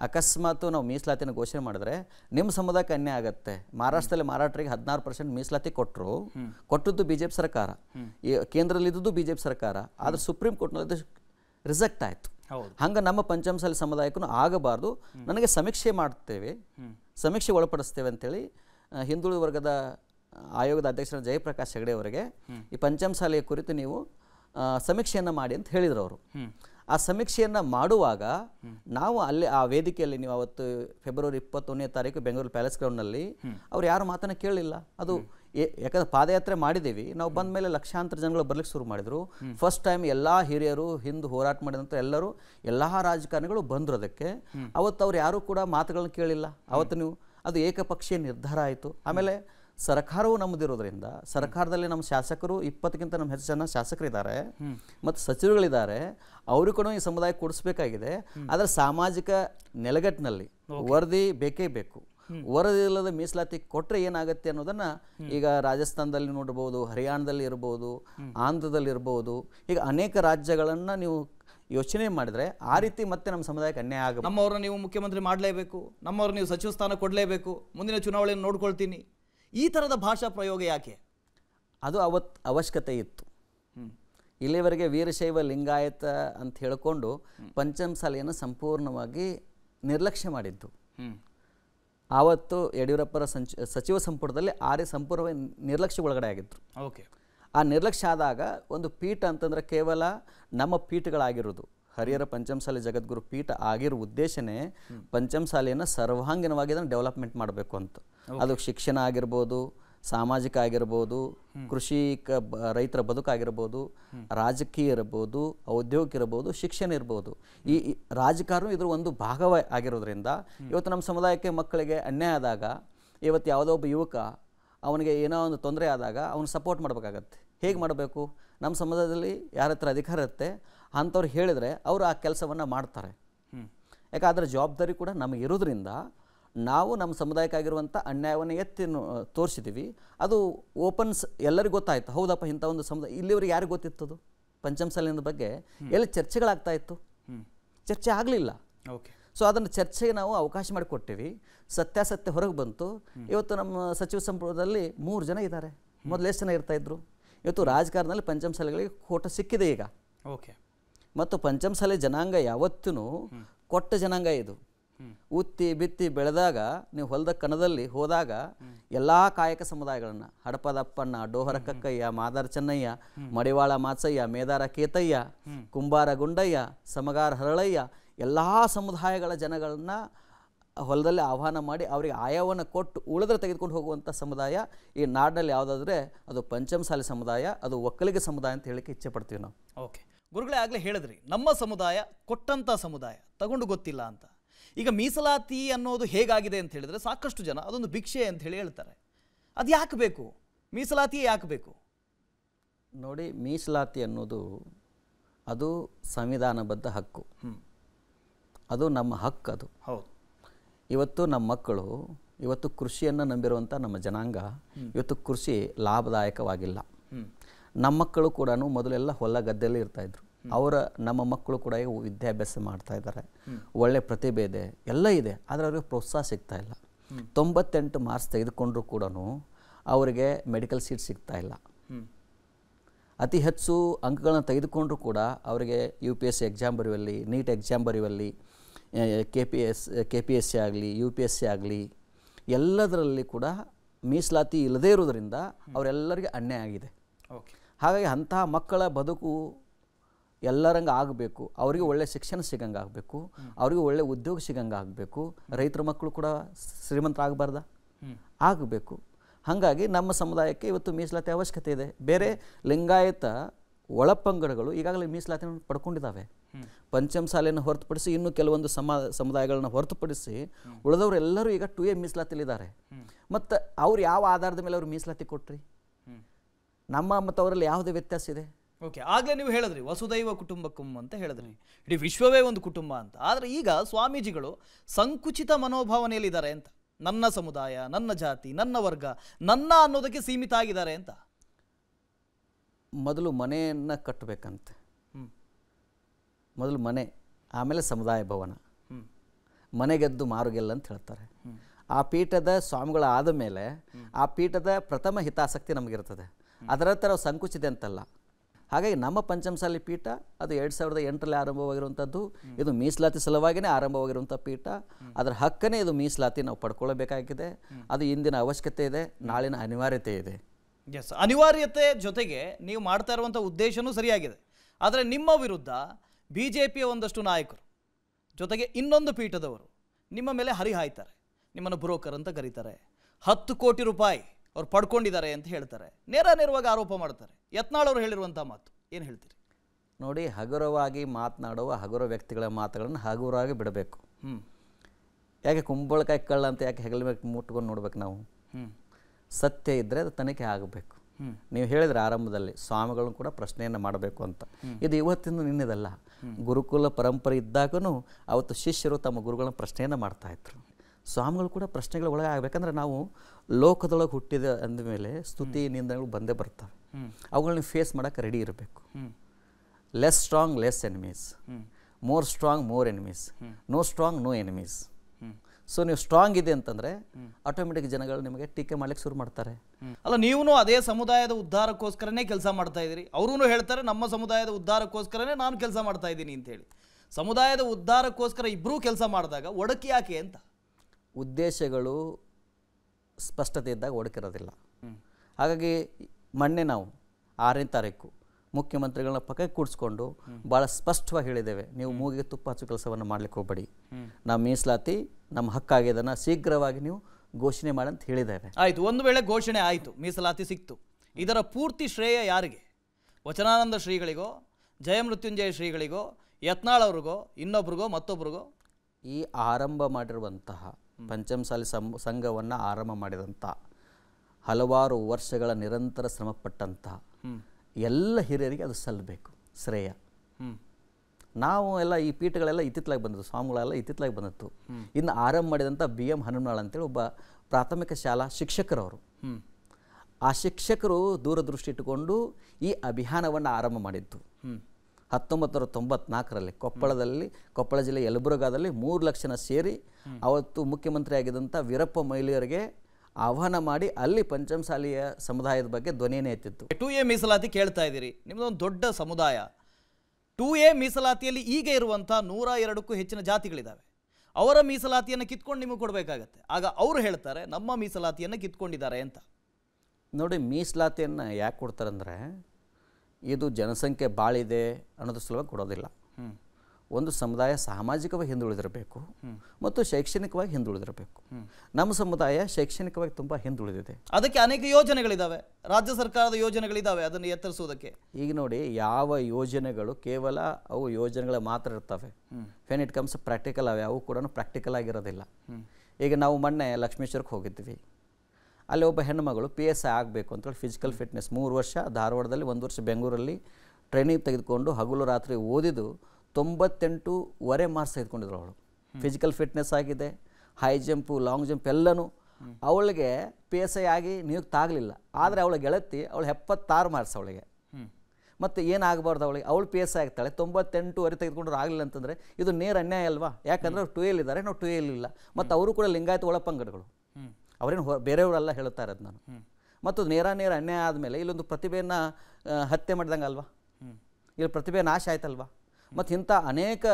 ಅಕಸ್ಮಾತ್ ನಾವು ಮೀಸಲಾತಿನ ಘೋಷಣೆ ಮಾಡಿದ್ರೆ ನಿಮ್ಮ ಸಮುದಾಯಕ್ಕೆ ಅನ್ಯ ಆಗುತ್ತೆ ಮಹಾರಾಷ್ಟ್ರದಲ್ಲಿ ಮಾರಾಟರಿಗೆ ಹದಿನಾರು ಪರ್ಸೆಂಟ್ ಮೀಸಲಾತಿ ಕೊಟ್ಟರು ಕೊಟ್ಟದ್ದು ಬಿ ಜೆ ಪಿ ಸರ್ಕಾರ ಈ ಕೇಂದ್ರದಲ್ಲಿದ್ದು ಬಿ ಜೆ ಪಿ ಸರ್ಕಾರ ಆದರೆ ಸುಪ್ರೀಂ ಕೋರ್ಟ್ನಲ್ಲಿ ರಿಜೆಕ್ಟ್ ಆಯಿತು ಹಂಗೆ ನಮ್ಮ ಪಂಚಮಸಾಲಿ ಸಮುದಾಯಕ್ಕೂ ಆಗಬಾರ್ದು ನನಗೆ ಸಮೀಕ್ಷೆ ಮಾಡ್ತೇವೆ ಸಮೀಕ್ಷೆ ಒಳಪಡಿಸ್ತೇವೆ ಅಂತೇಳಿ ಹಿಂದುಳಿದ ವರ್ಗದ ಆಯೋಗದ ಅಧ್ಯಕ್ಷರ ಜಯಪ್ರಕಾಶ್ ಹೆಗಡೆ ಅವರಿಗೆ ಈ ಪಂಚಮಸಾಲೆಯ ಕುರಿತು ನೀವು ಸಮೀಕ್ಷೆಯನ್ನು ಮಾಡಿ ಅಂತ ಹೇಳಿದರು ಅವರು ಆ ಸಮೀಕ್ಷೆಯನ್ನು ಮಾಡುವಾಗ ನಾವು ಅಲ್ಲಿ ಆ ವೇದಿಕೆಯಲ್ಲಿ ನೀವು ಅವತ್ತು ಫೆಬ್ರವರಿ ಇಪ್ಪತ್ತೊಂದನೇ ತಾರೀಕು ಬೆಂಗಳೂರು ಪ್ಯಾಲೇಸ್ ಗ್ರೌಂಡ್ನಲ್ಲಿ ಅವ್ರು ಯಾರು ಮಾತನ್ನು ಕೇಳಲಿಲ್ಲ ಅದು ಯಾಕಂದ್ರೆ ಪಾದಯಾತ್ರೆ ಮಾಡಿದ್ದೀವಿ ನಾವು ಬಂದ ಮೇಲೆ ಲಕ್ಷಾಂತರ ಜನಗಳು ಬರ್ಲಿಕ್ಕೆ ಶುರು ಮಾಡಿದರು ಫಸ್ಟ್ ಟೈಮ್ ಎಲ್ಲ ಹಿರಿಯರು ಹಿಂದೂ ಹೋರಾಟ ಮಾಡಿದಂಥ ಎಲ್ಲರೂ ಎಲ್ಲ ರಾಜಕಾರಣಿಗಳು ಬಂದರು ಅದಕ್ಕೆ ಅವತ್ತು ಅವ್ರು ಯಾರೂ ಕೂಡ ಮಾತುಗಳನ್ನ ಕೇಳಿಲ್ಲ ಅವತ್ತು ನೀವು ಅದು ಏಕಪಕ್ಷೀಯ ನಿರ್ಧಾರ ಆಯಿತು ಆಮೇಲೆ ಸರ್ಕಾರವು ನಮ್ಮದಿರೋದ್ರಿಂದ ಸರ್ಕಾರದಲ್ಲಿ ನಮ್ಮ ಶಾಸಕರು ಇಪ್ಪತ್ತಕ್ಕಿಂತ ನಮ್ಮ ಹೆಚ್ಚು ಜನ ಶಾಸಕರಿದ್ದಾರೆ ಮತ್ತು ಸಚಿವರುಗಳಿದ್ದಾರೆ ಅವರು ಕೂಡ ಈ ಸಮುದಾಯ ಕೊಡಿಸ್ಬೇಕಾಗಿದೆ ಆದರೆ ಸಾಮಾಜಿಕ ನೆಲೆಗಟ್ಟಿನಲ್ಲಿ ವರದಿ ಬೇಕೇ ಬೇಕು ವರದಿ ಇಲ್ಲದ ಮೀಸಲಾತಿ ಕೊಟ್ಟರೆ ಏನಾಗುತ್ತೆ ಅನ್ನೋದನ್ನ ಈಗ ರಾಜಸ್ಥಾನದಲ್ಲಿ ನೋಡಬಹುದು ಹರಿಯಾಣದಲ್ಲಿ ಇರಬಹುದು ಆಂಧ್ರದಲ್ಲಿ ಇರಬಹುದು ಈಗ ಅನೇಕ ರಾಜ್ಯಗಳನ್ನ ನೀವು ಯೋಚನೆ ಮಾಡಿದ್ರೆ ಆ ರೀತಿ ಮತ್ತೆ ನಮ್ಮ ಸಮುದಾಯಕ್ಕೆ ಅನ್ಯಾಯ ಆಗುತ್ತೆ ನಮ್ಮವ್ರನ್ನ ನೀವು ಮುಖ್ಯಮಂತ್ರಿ ಮಾಡಲೇಬೇಕು ನಮ್ಮವ್ರನ್ನ ನೀವು ಸಚಿವ ಸ್ಥಾನ ಕೊಡಲೇಬೇಕು ಮುಂದಿನ ಚುನಾವಣೆಯನ್ನು ನೋಡ್ಕೊಳ್ತೀನಿ ಈ ಥರದ ಭಾಷಾ ಪ್ರಯೋಗ ಯಾಕೆ ಅದು ಅವತ್ ಅವಶ್ಯಕತೆ ಇತ್ತು ಇಲ್ಲಿವರೆಗೆ ವೀರಶೈವ ಲಿಂಗಾಯತ ಅಂತ ಹೇಳಿಕೊಂಡು ಪಂಚಮಸಾಲೆಯನ್ನು ಸಂಪೂರ್ಣವಾಗಿ ನಿರ್ಲಕ್ಷ್ಯ ಮಾಡಿದ್ದು ಆವತ್ತು ಯಡಿಯೂರಪ್ಪರ ಸಂಚ ಸಚಿವ ಸಂಪುಟದಲ್ಲಿ ಆರೇ ಸಂಪೂರ್ಣವಾಗಿ ನಿರ್ಲಕ್ಷ್ಯ ಒಳಗಡೆ ಆಗಿದ್ರು ಓಕೆ ಆ ನಿರ್ಲಕ್ಷ್ಯ ಆದಾಗ ಒಂದು ಪೀಠ ಅಂತಂದರೆ ಕೇವಲ ನಮ್ಮ ಪೀಠಗಳಾಗಿರೋದು ಹರಿಹರ ಪಂಚಮಸಾಲಿ ಜಗದ್ಗುರು ಪೀಠ ಆಗಿರೋ ಉದ್ದೇಶನೇ ಪಂಚಮಸಾಲೆಯನ್ನು ಸರ್ವಾಂಗೀಣವಾಗಿ ಅದನ್ನು ಡೆವಲಪ್ಮೆಂಟ್ ಮಾಡಬೇಕು ಅಂತ ಅದು ಶಿಕ್ಷಣ ಆಗಿರ್ಬೋದು ಸಾಮಾಜಿಕ ಆಗಿರ್ಬೋದು ಕೃಷಿಕ ರೈತರ ಬದುಕಾಗಿರ್ಬೋದು ರಾಜಕೀಯ ಇರ್ಬೋದು ಔದ್ಯೋಗಿಕ ಇರ್ಬೋದು ಶಿಕ್ಷಣ ಇರ್ಬೋದು ಈ ರಾಜಕಾರಣ ಇದ್ರ ಒಂದು ಭಾಗವ ಆಗಿರೋದ್ರಿಂದ ಇವತ್ತು ನಮ್ಮ ಸಮುದಾಯಕ್ಕೆ ಮಕ್ಕಳಿಗೆ ಅನ್ಯಾಯ ಆದಾಗ ಇವತ್ತು ಯಾವುದೋ ಒಬ್ಬ ಯುವಕ ಅವನಿಗೆ ಏನೋ ಒಂದು ತೊಂದರೆ ಆದಾಗ ಅವನು ಸಪೋರ್ಟ್ ಮಾಡಬೇಕಾಗತ್ತೆ ಹೇಗೆ ಮಾಡಬೇಕು ನಮ್ಮ ಸಮುದಾಯದಲ್ಲಿ ಯಾರ ಹತ್ರ ಅಧಿಕಾರ ಇರುತ್ತೆ ಅಂಥವ್ರು ಹೇಳಿದರೆ ಅವರು ಆ ಕೆಲಸವನ್ನು ಮಾಡ್ತಾರೆ ಯಾಕೆ ಅದರ ಜವಾಬ್ದಾರಿ ಕೂಡ ನಮಗಿರೋದ್ರಿಂದ ನಾವು ನಮ್ಮ ಸಮುದಾಯಕ್ಕಾಗಿರುವಂಥ ಅನ್ಯಾಯವನ್ನು ಎತ್ತಿ ತೋರಿಸಿದ್ದೀವಿ ಅದು ಓಪನ್ಸ್ ಎಲ್ಲರಿಗೂ ಗೊತ್ತಾಯಿತು ಹೌದಪ್ಪ ಇಂಥ ಒಂದು ಸಮುದಾಯ ಇಲ್ಲಿವರೆಗೆ ಯಾರಿಗೆ ಅದು ಪಂಚಮಸಾಲಿನ ಬಗ್ಗೆ ಎಲ್ಲಿ ಚರ್ಚೆಗಳಾಗ್ತಾ ಇತ್ತು ಚರ್ಚೆ ಆಗಲಿಲ್ಲ ಓಕೆ ಸೊ ಅದನ್ನು ಚರ್ಚೆಗೆ ನಾವು ಅವಕಾಶ ಮಾಡಿಕೊಟ್ಟಿವಿ ಸತ್ಯಾಸತ್ಯ ಹೊರಗೆ ಬಂತು ಇವತ್ತು ನಮ್ಮ ಸಚಿವ ಸಂಪುಟದಲ್ಲಿ ಮೂರು ಜನ ಇದ್ದಾರೆ ಮೊದಲು ಎಷ್ಟು ಜನ ಇರ್ತಾ ಇದ್ರು ಇವತ್ತು ರಾಜಕಾರಣದಲ್ಲಿ ಪಂಚಮಸಾಲೆಗಳಿಗೆ ಕೋಟ ಸಿಕ್ಕಿದೆ ಈಗ ಓಕೆ ಮತ್ತು ಪಂಚಮಸಾಲೆ ಜನಾಂಗ ಯಾವತ್ತೂ ಕೊಟ್ಟ ಜನಾಂಗ ಇದು ಉತ್ತಿ ಬಿತ್ತಿ ಬೆಳೆದಾಗ ನೀವು ಹೊಲದ ಕಣದಲ್ಲಿ ಹೋದಾಗ ಎಲ್ಲ ಕಾಯಕ ಸಮುದಾಯಗಳನ್ನು ಹಡಪದಪ್ಪಣ್ಣ ಡೋಹರ ಕಕ್ಕಯ್ಯ ಮಾದಾರ ಚೆನ್ನಯ್ಯ ಮಡಿವಾಳ ಮಾಚಯ್ಯ ಮೇದಾರ ಕೇತಯ್ಯ ಕುಂಬಾರ ಗುಂಡಯ್ಯ ಸಮಗಾರ ಹರಳಯ್ಯ ಎಲ್ಲ ಸಮುದಾಯಗಳ ಜನಗಳನ್ನ ಹೊಲದಲ್ಲಿ ಆಹ್ವಾನ ಮಾಡಿ ಅವರಿಗೆ ಆಯವನ್ನು ಕೊಟ್ಟು ಉಳಿದ್ರೆ ತೆಗೆದುಕೊಂಡು ಹೋಗುವಂಥ ಸಮುದಾಯ ಈ ನಾಡಿನಲ್ಲಿ ಯಾವುದಾದ್ರೆ ಅದು ಪಂಚಮಸಾಲಿ ಸಮುದಾಯ ಅದು ಒಕ್ಕಲಿಗ ಸಮುದಾಯ ಅಂತ ಹೇಳಕ್ಕೆ ಇಚ್ಛೆ ಪಡ್ತೀವಿ ನಾವು ಓಕೆ ಗುರುಗಳೇ ಆಗಲೇ ಹೇಳಿದ್ರಿ ನಮ್ಮ ಸಮುದಾಯ ಕೊಟ್ಟಂಥ ಸಮುದಾಯ ತಗೊಂಡು ಗೊತ್ತಿಲ್ಲ ಅಂತ ಈಗ ಮೀಸಲಾತಿ ಅನ್ನೋದು ಹೇಗಾಗಿದೆ ಅಂತ ಹೇಳಿದರೆ ಸಾಕಷ್ಟು ಜನ ಅದೊಂದು ಭಿಕ್ಷೆ ಅಂತ ಹೇಳಿ ಹೇಳ್ತಾರೆ ಅದು ಯಾಕೆ ಬೇಕು ಮೀಸಲಾತಿ ಯಾಕೆ ಬೇಕು ನೋಡಿ ಮೀಸಲಾತಿ ಅನ್ನೋದು ಅದು ಸಂವಿಧಾನಬದ್ಧ ಹಕ್ಕು ಅದು ನಮ್ಮ ಹಕ್ಕು ಅದು ಹೌದು ಇವತ್ತು ನಮ್ಮ ಮಕ್ಕಳು ಇವತ್ತು ಕೃಷಿಯನ್ನು ನಂಬಿರುವಂಥ ನಮ್ಮ ಜನಾಂಗ ಇವತ್ತು ಕೃಷಿ ಲಾಭದಾಯಕವಾಗಿಲ್ಲ ನಮ್ಮ ಮಕ್ಕಳು ಕೂಡ ಮೊದಲೆಲ್ಲ ಹೊಲ ಗದ್ದೆಯಲ್ಲಿ ಇರ್ತಾಯಿದ್ರು ಅವರ ನಮ್ಮ ಮಕ್ಕಳು ಕೂಡ ವಿದ್ಯಾಭ್ಯಾಸ ಮಾಡ್ತಾ ಇದ್ದಾರೆ ಒಳ್ಳೆ ಪ್ರತಿಭೆ ಇದೆ ಎಲ್ಲ ಇದೆ ಆದರೆ ಅವರಿಗೆ ಪ್ರೋತ್ಸಾಹ ಸಿಗ್ತಾ ಇಲ್ಲ ತೊಂಬತ್ತೆಂಟು ಮಾರ್ಕ್ಸ್ ತೆಗೆದುಕೊಂಡ್ರೂ ಕೂಡ ಅವರಿಗೆ ಮೆಡಿಕಲ್ ಸೀಟ್ ಸಿಗ್ತಾ ಇಲ್ಲ ಅತಿ ಹೆಚ್ಚು ಅಂಕಗಳನ್ನು ತೆಗೆದುಕೊಂಡ್ರೂ ಕೂಡ ಅವರಿಗೆ U P S C exam ಬರೆಯುವಲ್ಲಿ ನೀಟ್ ಎಕ್ಸಾಮ್ ಬರೆಯುವಲ್ಲಿ K P S K P S C ಆಗಲಿ ಯು ಪಿ ಎಸ್ ಸಿ ಆಗಲಿ ಎಲ್ಲದರಲ್ಲಿ ಕೂಡ ಮೀಸಲಾತಿ ಇಲ್ಲದೇ ಇರೋದರಿಂದ ಅವರೆಲ್ಲರಿಗೆ ಅನ್ಯಾಯ ಆಗಿದೆ ಹಾಗಾಗಿ ಅಂತಹ ಮಕ್ಕಳ ಬದುಕು ಎಲ್ಲರಂಗೆ ಆಗಬೇಕು ಅವರಿಗೆ ಒಳ್ಳೆ ಶಿಕ್ಷಣ ಸಿಗಂಗೆ ಆಗಬೇಕು ಅವ್ರಿಗೆ ಒಳ್ಳೆ ಉದ್ಯೋಗ ಸಿಗಂಗೆ ಆಗಬೇಕು ರೈತರ ಮಕ್ಕಳು ಕೂಡ ಶ್ರೀಮಂತರಾಗಬಾರ್ದ ಆಗಬೇಕು ಹಾಗಾಗಿ ನಮ್ಮ ಸಮುದಾಯಕ್ಕೆ ಇವತ್ತು ಮೀಸಲಾತಿ ಅವಶ್ಯಕತೆ ಇದೆ ಬೇರೆ ಲಿಂಗಾಯತ ಒಳಪಂಗಡಗಳು ಈಗಾಗಲೇ ಮೀಸಲಾತಿಯನ್ನು ಪಡ್ಕೊಂಡಿದ್ದಾವೆ ಪಂಚಮಸಾಲೆಯನ್ನು ಹೊರತುಪಡಿಸಿ ಇನ್ನೂ ಕೆಲವೊಂದು ಸಮಾ ಸಮುದಾಯಗಳನ್ನ ಹೊರತುಪಡಿಸಿ ಉಳಿದವರೆಲ್ಲರೂ ಈಗ ಟು ಎ ಮೀಸಲಾತಿಲಿದ್ದಾರೆ ಮತ್ತು ಅವ್ರು ಯಾವ ಆಧಾರದ ಮೇಲೆ ಅವ್ರು ಮೀಸಲಾತಿ ಕೊಟ್ರಿ ನಮ್ಮ ಮತ್ತು ಅವರಲ್ಲಿ ಯಾವುದೇ ವ್ಯತ್ಯಾಸ ಇದೆ ಓಕೆ ಆಗಲೇ ನೀವು ಹೇಳಿದ್ರಿ ವಸುದೈವ ಕುಟುಂಬಕ್ಕಂ ಅಂತ ಹೇಳಿದ್ರಿ ಇಡೀ ವಿಶ್ವವೇ ಒಂದು ಕುಟುಂಬ ಅಂತ ಆದರೆ ಈಗ ಸ್ವಾಮೀಜಿಗಳು ಸಂಕುಚಿತ ಮನೋಭಾವನೆಯಲ್ಲಿದ್ದಾರೆ ಅಂತ ನನ್ನ ಸಮುದಾಯ ನನ್ನ ಜಾತಿ ನನ್ನ ವರ್ಗ ನನ್ನ ಅನ್ನೋದಕ್ಕೆ ಸೀಮಿತ ಆಗಿದ್ದಾರೆ ಅಂತ ಮೊದಲು ಮನೆಯನ್ನು ಕಟ್ಟಬೇಕಂತೆ ಮೊದಲು ಮನೆ ಆಮೇಲೆ ಸಮುದಾಯ ಭವನ ಮನೆಗೆದ್ದು ಮಾರುಗೆಲ್ಲ ಅಂತ ಹೇಳ್ತಾರೆ ಆ ಪೀಠದ ಸ್ವಾಮಿಗಳು ಆದ ಮೇಲೆ ಆ ಪೀಠದ ಪ್ರಥಮ ಹಿತಾಸಕ್ತಿ ನಮಗಿರ್ತದೆ ಅದರ ಥರ ಸಂಕುಚಿತ ಅಂತಲ್ಲ ಹಾಗಾಗಿ ನಮ್ಮ ಪಂಚಮಸಾಲಿ ಪೀಠ ಅದು ಎರಡು ಸಾವಿರದ ಎಂಟರಲ್ಲಿ ಆರಂಭವಾಗಿರುವಂಥದ್ದು ಇದು ಮೀಸಲಾತಿ ಸಲುವಾಗಿಯೇ ಆರಂಭವಾಗಿರುವಂಥ ಪೀಠ ಅದರ ಹಕ್ಕನೇ ಇದು ಮೀಸಲಾತಿ ನಾವು ಪಡ್ಕೊಳ್ಳಬೇಕಾಗಿದೆ ಅದು ಇಂದಿನ ಅವಶ್ಯಕತೆ ಇದೆ ನಾಳಿನ ಅನಿವಾರ್ಯತೆ ಇದೆ ಎಸ್ ಅನಿವಾರ್ಯತೆ ಜೊತೆಗೆ ನೀವು ಮಾಡ್ತಾ ಇರುವಂಥ ಉದ್ದೇಶನೂ ಸರಿಯಾಗಿದೆ ಆದರೆ ನಿಮ್ಮ ವಿರುದ್ಧ ಬಿ ಜೆ ಪಿಯ ಒಂದಷ್ಟು ನಾಯಕರು ಜೊತೆಗೆ ಇನ್ನೊಂದು ಪೀಠದವರು ನಿಮ್ಮ ಮೇಲೆ ಹರಿಹಾಯ್ತಾರೆ ನಿಮ್ಮನ್ನು ಬ್ರೋಕರ್ ಅಂತ ಕರೀತಾರೆ ಹತ್ತು ಕೋಟಿ ರೂಪಾಯಿ ಅವ್ರು ಪಡ್ಕೊಂಡಿದ್ದಾರೆ ಅಂತ ಹೇಳ್ತಾರೆ ನೇರ ನೇರವಾಗಿ ಆರೋಪ ಮಾಡ್ತಾರೆ ಯತ್ನಾಳ್ ಅವರು ಹೇಳಿರುವಂಥ ಮಾತು ಏನು ಹೇಳ್ತೀರಿ ನೋಡಿ ಹಗುರವಾಗಿ ಮಾತನಾಡುವ ಹಗುರ ವ್ಯಕ್ತಿಗಳ ಮಾತುಗಳನ್ನು ಹಗುರವಾಗಿ ಬಿಡಬೇಕು ಹ್ಞೂ ಯಾಕೆ ಕುಂಬಳಕಾಯಿ ಕಳ್ಳ ಅಂತ ಯಾಕೆ ಹೆಗಲ ಮೇಲೆ ಮುಟ್ಕೊಂಡು ನೋಡ್ಬೇಕು ನಾವು ಸತ್ಯ ಇದ್ದರೆ ಅದು ತನಿಖೆ ಆಗಬೇಕು ನೀವು ಹೇಳಿದ್ರೆ ಆರಂಭದಲ್ಲಿ ಸ್ವಾಮಿಗಳನ್ನು ಕೂಡ ಪ್ರಶ್ನೆಯನ್ನು ಮಾಡಬೇಕು ಅಂತ ಇದು ಇವತ್ತಿಂದ ನಿನ್ನೆದಲ್ಲ ಗುರುಕುಲ ಪರಂಪರೆ ಇದ್ದಾಗೂ ಅವತ್ತು ಶಿಷ್ಯರು ತಮ್ಮ ಗುರುಗಳನ್ನ ಪ್ರಶ್ನೆಯನ್ನು ಮಾಡ್ತಾ ಇದ್ರು ಸ್ವಾಮಿಗಳು ಕೂಡ ಪ್ರಶ್ನೆಗಳ ಒಳಗೆ ಆಗಬೇಕಂದ್ರೆ ನಾವು ಲೋಕದೊಳಗೆ ಹುಟ್ಟಿದ ಅಂದಮೇಲೆ ಸ್ತುತಿ ನಿಂದನೆಗಳು ಬಂದೇ ಬರ್ತವೆ ಅವುಗಳನ್ನ ಫೇಸ್ ಮಾಡೋಕ್ಕೆ ರೆಡಿ ಇರಬೇಕು less strong less enemies more strong more enemies no strong no enemies so ನೀವು ಸ್ಟ್ರಾಂಗ್ ಇದೆ ಅಂತಂದರೆ ಆಟೋಮೆಟಿಕ್ ಜನಗಳು ನಿಮಗೆ ಟೀಕೆ ಮಾಡ್ಲಿಕ್ಕೆ ಶುರು ಮಾಡ್ತಾರೆ ಅಲ್ಲ ನೀವು ಅದೇ ಸಮುದಾಯದ ಉದ್ಧಾರಕ್ಕೋಸ್ಕರನೇ ಕೆಲಸ ಮಾಡ್ತಾ ಇದ್ದೀರಿ ಅವರೂ ಹೇಳ್ತಾರೆ ನಮ್ಮ ಸಮುದಾಯದ ಉದ್ಧಾರಕ್ಕೋಸ್ಕರನೇ ನಾನು ಕೆಲಸ ಮಾಡ್ತಾ ಇದ್ದೀನಿ ಅಂತೇಳಿ ಸಮುದಾಯದ ಉದ್ಧಾರಕ್ಕೋಸ್ಕರ ಇಬ್ಬರೂ ಕೆಲಸ ಮಾಡಿದಾಗ ಒಡಕಿ ಯಾಕೆ ಅಂತ ಉದ್ದೇಶಗಳು ಸ್ಪಷ್ಟತೆ ಇದ್ದಾಗ ಒಡಕಿರೋದಿಲ್ಲ ಹಾಗಾಗಿ ಮೊನ್ನೆ ನಾವು ಆರನೇ ತಾರೀಕು ಮುಖ್ಯಮಂತ್ರಿಗಳನ್ನ ಪಕ್ಕಕ್ಕೆ ಕೂಡಿಸ್ಕೊಂಡು ಭಾಳ ಸ್ಪಷ್ಟವಾಗಿ ಹೇಳಿದ್ದೇವೆ ನೀವು ಮೂಗಿಗೆ ತುಪ್ಪ ಹಚ್ಚು ಕೆಲಸವನ್ನು ಮಾಡ್ಲಿಕ್ಕೆ ಹೋಗಬೇಡಿ ನಾವು ಮೀಸಲಾತಿ ನಮ್ಮ ಹಕ್ಕಾಗಿದ್ದನ್ನು ಶೀಘ್ರವಾಗಿ ನೀವು ಘೋಷಣೆ ಮಾಡಂತ ಹೇಳಿದ್ದೇವೆ ಆಯಿತು ಒಂದು ವೇಳೆ ಘೋಷಣೆ ಆಯಿತು ಮೀಸಲಾತಿ ಸಿಕ್ತು ಇದರ ಪೂರ್ತಿ ಶ್ರೇಯ ಯಾರಿಗೆ ವಚನಾನಂದ ಶ್ರೀಗಳಿಗೋ ಜಯಮೃತ್ಯುಂಜಯ ಶ್ರೀಗಳಿಗೋ ಯತ್ನಾಳ್ ಇನ್ನೊಬ್ರಿಗೋ ಮತ್ತೊಬ್ರಿಗೋ ಈ ಆರಂಭ ಮಾಡಿರುವಂತಹ ಪಂಚಮಸಾಲಿ ಸಂ ಸಂಘವನ್ನು ಆರಂಭ ಮಾಡಿದಂಥ ಹಲವಾರು ವರ್ಷಗಳ ನಿರಂತರ ಶ್ರಮಪಟ್ಟಂತಹ ಎಲ್ಲ ಹಿರಿಯರಿಗೆ ಅದು ಸಲ್ಲಬೇಕು ಶ್ರೇಯ ನಾವು ಎಲ್ಲ ಈ ಪೀಠಗಳೆಲ್ಲ ಇತ್ತಿತ್ತಲಾಗಿ ಬಂದದ್ದು ಸ್ವಾಮಿಗಳೆಲ್ಲ ಇತ್ತಿತ್ತಲಾಗಿ ಬಂದದ್ದು ಇನ್ನು ಆರಂಭ ಮಾಡಿದಂಥ ಬಿ ಎಂ ಹನುಮನಾಳ್ ಅಂತೇಳಿ ಒಬ್ಬ ಪ್ರಾಥಮಿಕ ಶಾಲಾ ಶಿಕ್ಷಕರವರು ಆ ಶಿಕ್ಷಕರು ದೂರದೃಷ್ಟಿ ಇಟ್ಟುಕೊಂಡು ಈ ಅಭಿಯಾನವನ್ನು ಆರಂಭ ಮಾಡಿದ್ದು ಹತ್ತೊಂಬತ್ತು ತೊಂಬತ್ನಾಲ್ಕರಲ್ಲಿ ಕೊಪ್ಪಳದಲ್ಲಿ ಕೊಪ್ಪಳ ಜಿಲ್ಲೆ ಯಲಬುರ್ಗಾದಲ್ಲಿ ಮೂರು ಲಕ್ಷ ಸೇರಿ ಅವತ್ತು ಮುಖ್ಯಮಂತ್ರಿ ಆಗಿದ್ದಂಥ ವೀರಪ್ಪ ಮೊಯ್ಲಿಯವರಿಗೆ ಆಹ್ವಾನ ಮಾಡಿ ಅಲ್ಲಿ ಪಂಚಮಸಾಲಿಯ ಸಮುದಾಯದ ಬಗ್ಗೆ ಧ್ವನಿಯೇ ಎತ್ತಿತ್ತು ಟು ಎ ಮೀಸಲಾತಿ ಕೇಳ್ತಾ ಇದ್ದೀರಿ ನಿಮ್ಮದೊಂದು ದೊಡ್ಡ ಸಮುದಾಯ ಟೂ ಎ ಮೀಸಲಾತಿಯಲ್ಲಿ ಈಗ ಇರುವಂಥ ನೂರ ಎರಡಕ್ಕೂ ಹೆಚ್ಚಿನ ಜಾತಿಗಳಿದ್ದಾವೆ ಅವರ ಮೀಸಲಾತಿಯನ್ನು ಕಿತ್ಕೊಂಡು ನಿಮಗೆ ಕೊಡಬೇಕಾಗತ್ತೆ ಆಗ ಅವರು ಹೇಳ್ತಾರೆ ನಮ್ಮ ಮೀಸಲಾತಿಯನ್ನು ಕಿತ್ಕೊಂಡಿದ್ದಾರೆ ಅಂತ ನೋಡಿ ಮೀಸಲಾತಿಯನ್ನು ಯಾಕೆ ಕೊಡ್ತಾರೆ ಅಂದರೆ ಇದು ಜನಸಂಖ್ಯೆ ಬಾಳಿದೆ ಅನ್ನೋದು ಸುಲಭ ಕೊಡೋದಿಲ್ಲ ಒಂದು ಸಮುದಾಯ ಸಾಮಾಜಿಕವಾಗಿ ಹಿಂದುಳಿದಿರಬೇಕು ಮತ್ತು ಶೈಕ್ಷಣಿಕವಾಗಿ ಹಿಂದುಳಿದಿರಬೇಕು ನಮ್ಮ ಸಮುದಾಯ ಶೈಕ್ಷಣಿಕವಾಗಿ ತುಂಬ ಹಿಂದುಳಿದಿದೆ ಅದಕ್ಕೆ ಅನೇಕ ಯೋಜನೆಗಳಿದಾವೆ ರಾಜ್ಯ ಸರ್ಕಾರದ ಯೋಜನೆಗಳಿದಾವೆ ಅದನ್ನು ಎತ್ತರಿಸುವುದಕ್ಕೆ ಈಗ ನೋಡಿ ಯಾವ ಯೋಜನೆಗಳು ಕೇವಲ ಅವು ಯೋಜನೆಗಳ ಮಾತ್ರ ಇರ್ತವೆ ವೆನ್ ಇಟ್ ಕಮ್ಸ್ ಪ್ರಾಕ್ಟಿಕಲ್ ಅವು ಕೂಡ ಪ್ರಾಕ್ಟಿಕಲ್ ಆಗಿರೋದಿಲ್ಲ ಈಗ ನಾವು ಮೊನ್ನೆ ಲಕ್ಷ್ಮೇಶ್ವರಕ್ಕೆ ಹೋಗಿದ್ವಿ ಅಲ್ಲಿ ಒಬ್ಬ ಹೆಣ್ಣುಮಗಳು ಪಿ ಎಸ್ ಐ ಆಗಬೇಕು ಅಂತೇಳಿ ಫಿಸಿಕಲ್ ಫಿಟ್ನೆಸ್ ಮೂರು ವರ್ಷ ಧಾರವಾಡದಲ್ಲಿ ಒಂದು ವರ್ಷ ಬೆಂಗಳೂರಲ್ಲಿ ಟ್ರೈನಿಂಗ್ ತೆಗೆದುಕೊಂಡು ಹಗಲು ರಾತ್ರಿ ಓದಿದ್ದು ವರೆ ಮಾರ್ಕ್ಸ್ ತೆಗೆದುಕೊಂಡಿದ್ರು ಅವಳು ಫಿಸಿಕಲ್ ಫಿಟ್ನೆಸ್ ಆಗಿದೆ ಹೈ ಜಂಪು ಲಾಂಗ್ ಜಂಪ್ ಎಲ್ಲನೂ ಅವಳಿಗೆ ಪಿ ಎಸ್ ಐ ಆಗಿ ನಿಯುಕ್ತ ಆಗಲಿಲ್ಲ ಆದರೆ ಅವಳು ಗೆಳತಿ ಅವಳು ಎಪ್ಪತ್ತಾರು ಮಾರ್ಕ್ಸ್ ಅವಳಿಗೆ ಮತ್ತು ಏನಾಗಬಾರ್ದು ಅವಳಿಗೆ ಅವಳು ಪಿ ಎಸ್ ಐ ಆಗ್ತಾಳೆ ತೊಂಬತ್ತೆಂಟುವರೆ ತೆಗೆದುಕೊಂಡ್ರು ಆಗಲಿಲ್ಲ ಅಂತಂದರೆ ಇದು ನೇರ ಅನ್ಯಾಯ ಅಲ್ವಾ ಯಾಕಂದರೆ ಅವ್ರು ಟು ಎಲ್ ಇದ್ದಾರೆ ನಾವು ಟು ಎಲ್ ಇಲ್ಲ ಮತ್ತು ಅವರು ಕೂಡ ಲಿಂಗಾಯತ ಒಳಪಂಗಡಗಳು ಅವರೇನು ಬೇರೆಯವರೆಲ್ಲ ಹೇಳ್ತಾ ಇರೋದು ನಾನು ಮತ್ತು ನೇರ ನೇರ ಅನ್ಯಾಯ ಆದಮೇಲೆ ಇಲ್ಲೊಂದು ಪ್ರತಿಭೆಯನ್ನು ಹತ್ಯೆ ಮಾಡಿದಂಗೆ ಅಲ್ವಾ ಇಲ್ಲಿ ಪ್ರತಿಭೆ ನಾಶ ಆಯ್ತಲ್ವಾ ಮತ್ತು ಇಂಥ ಅನೇಕ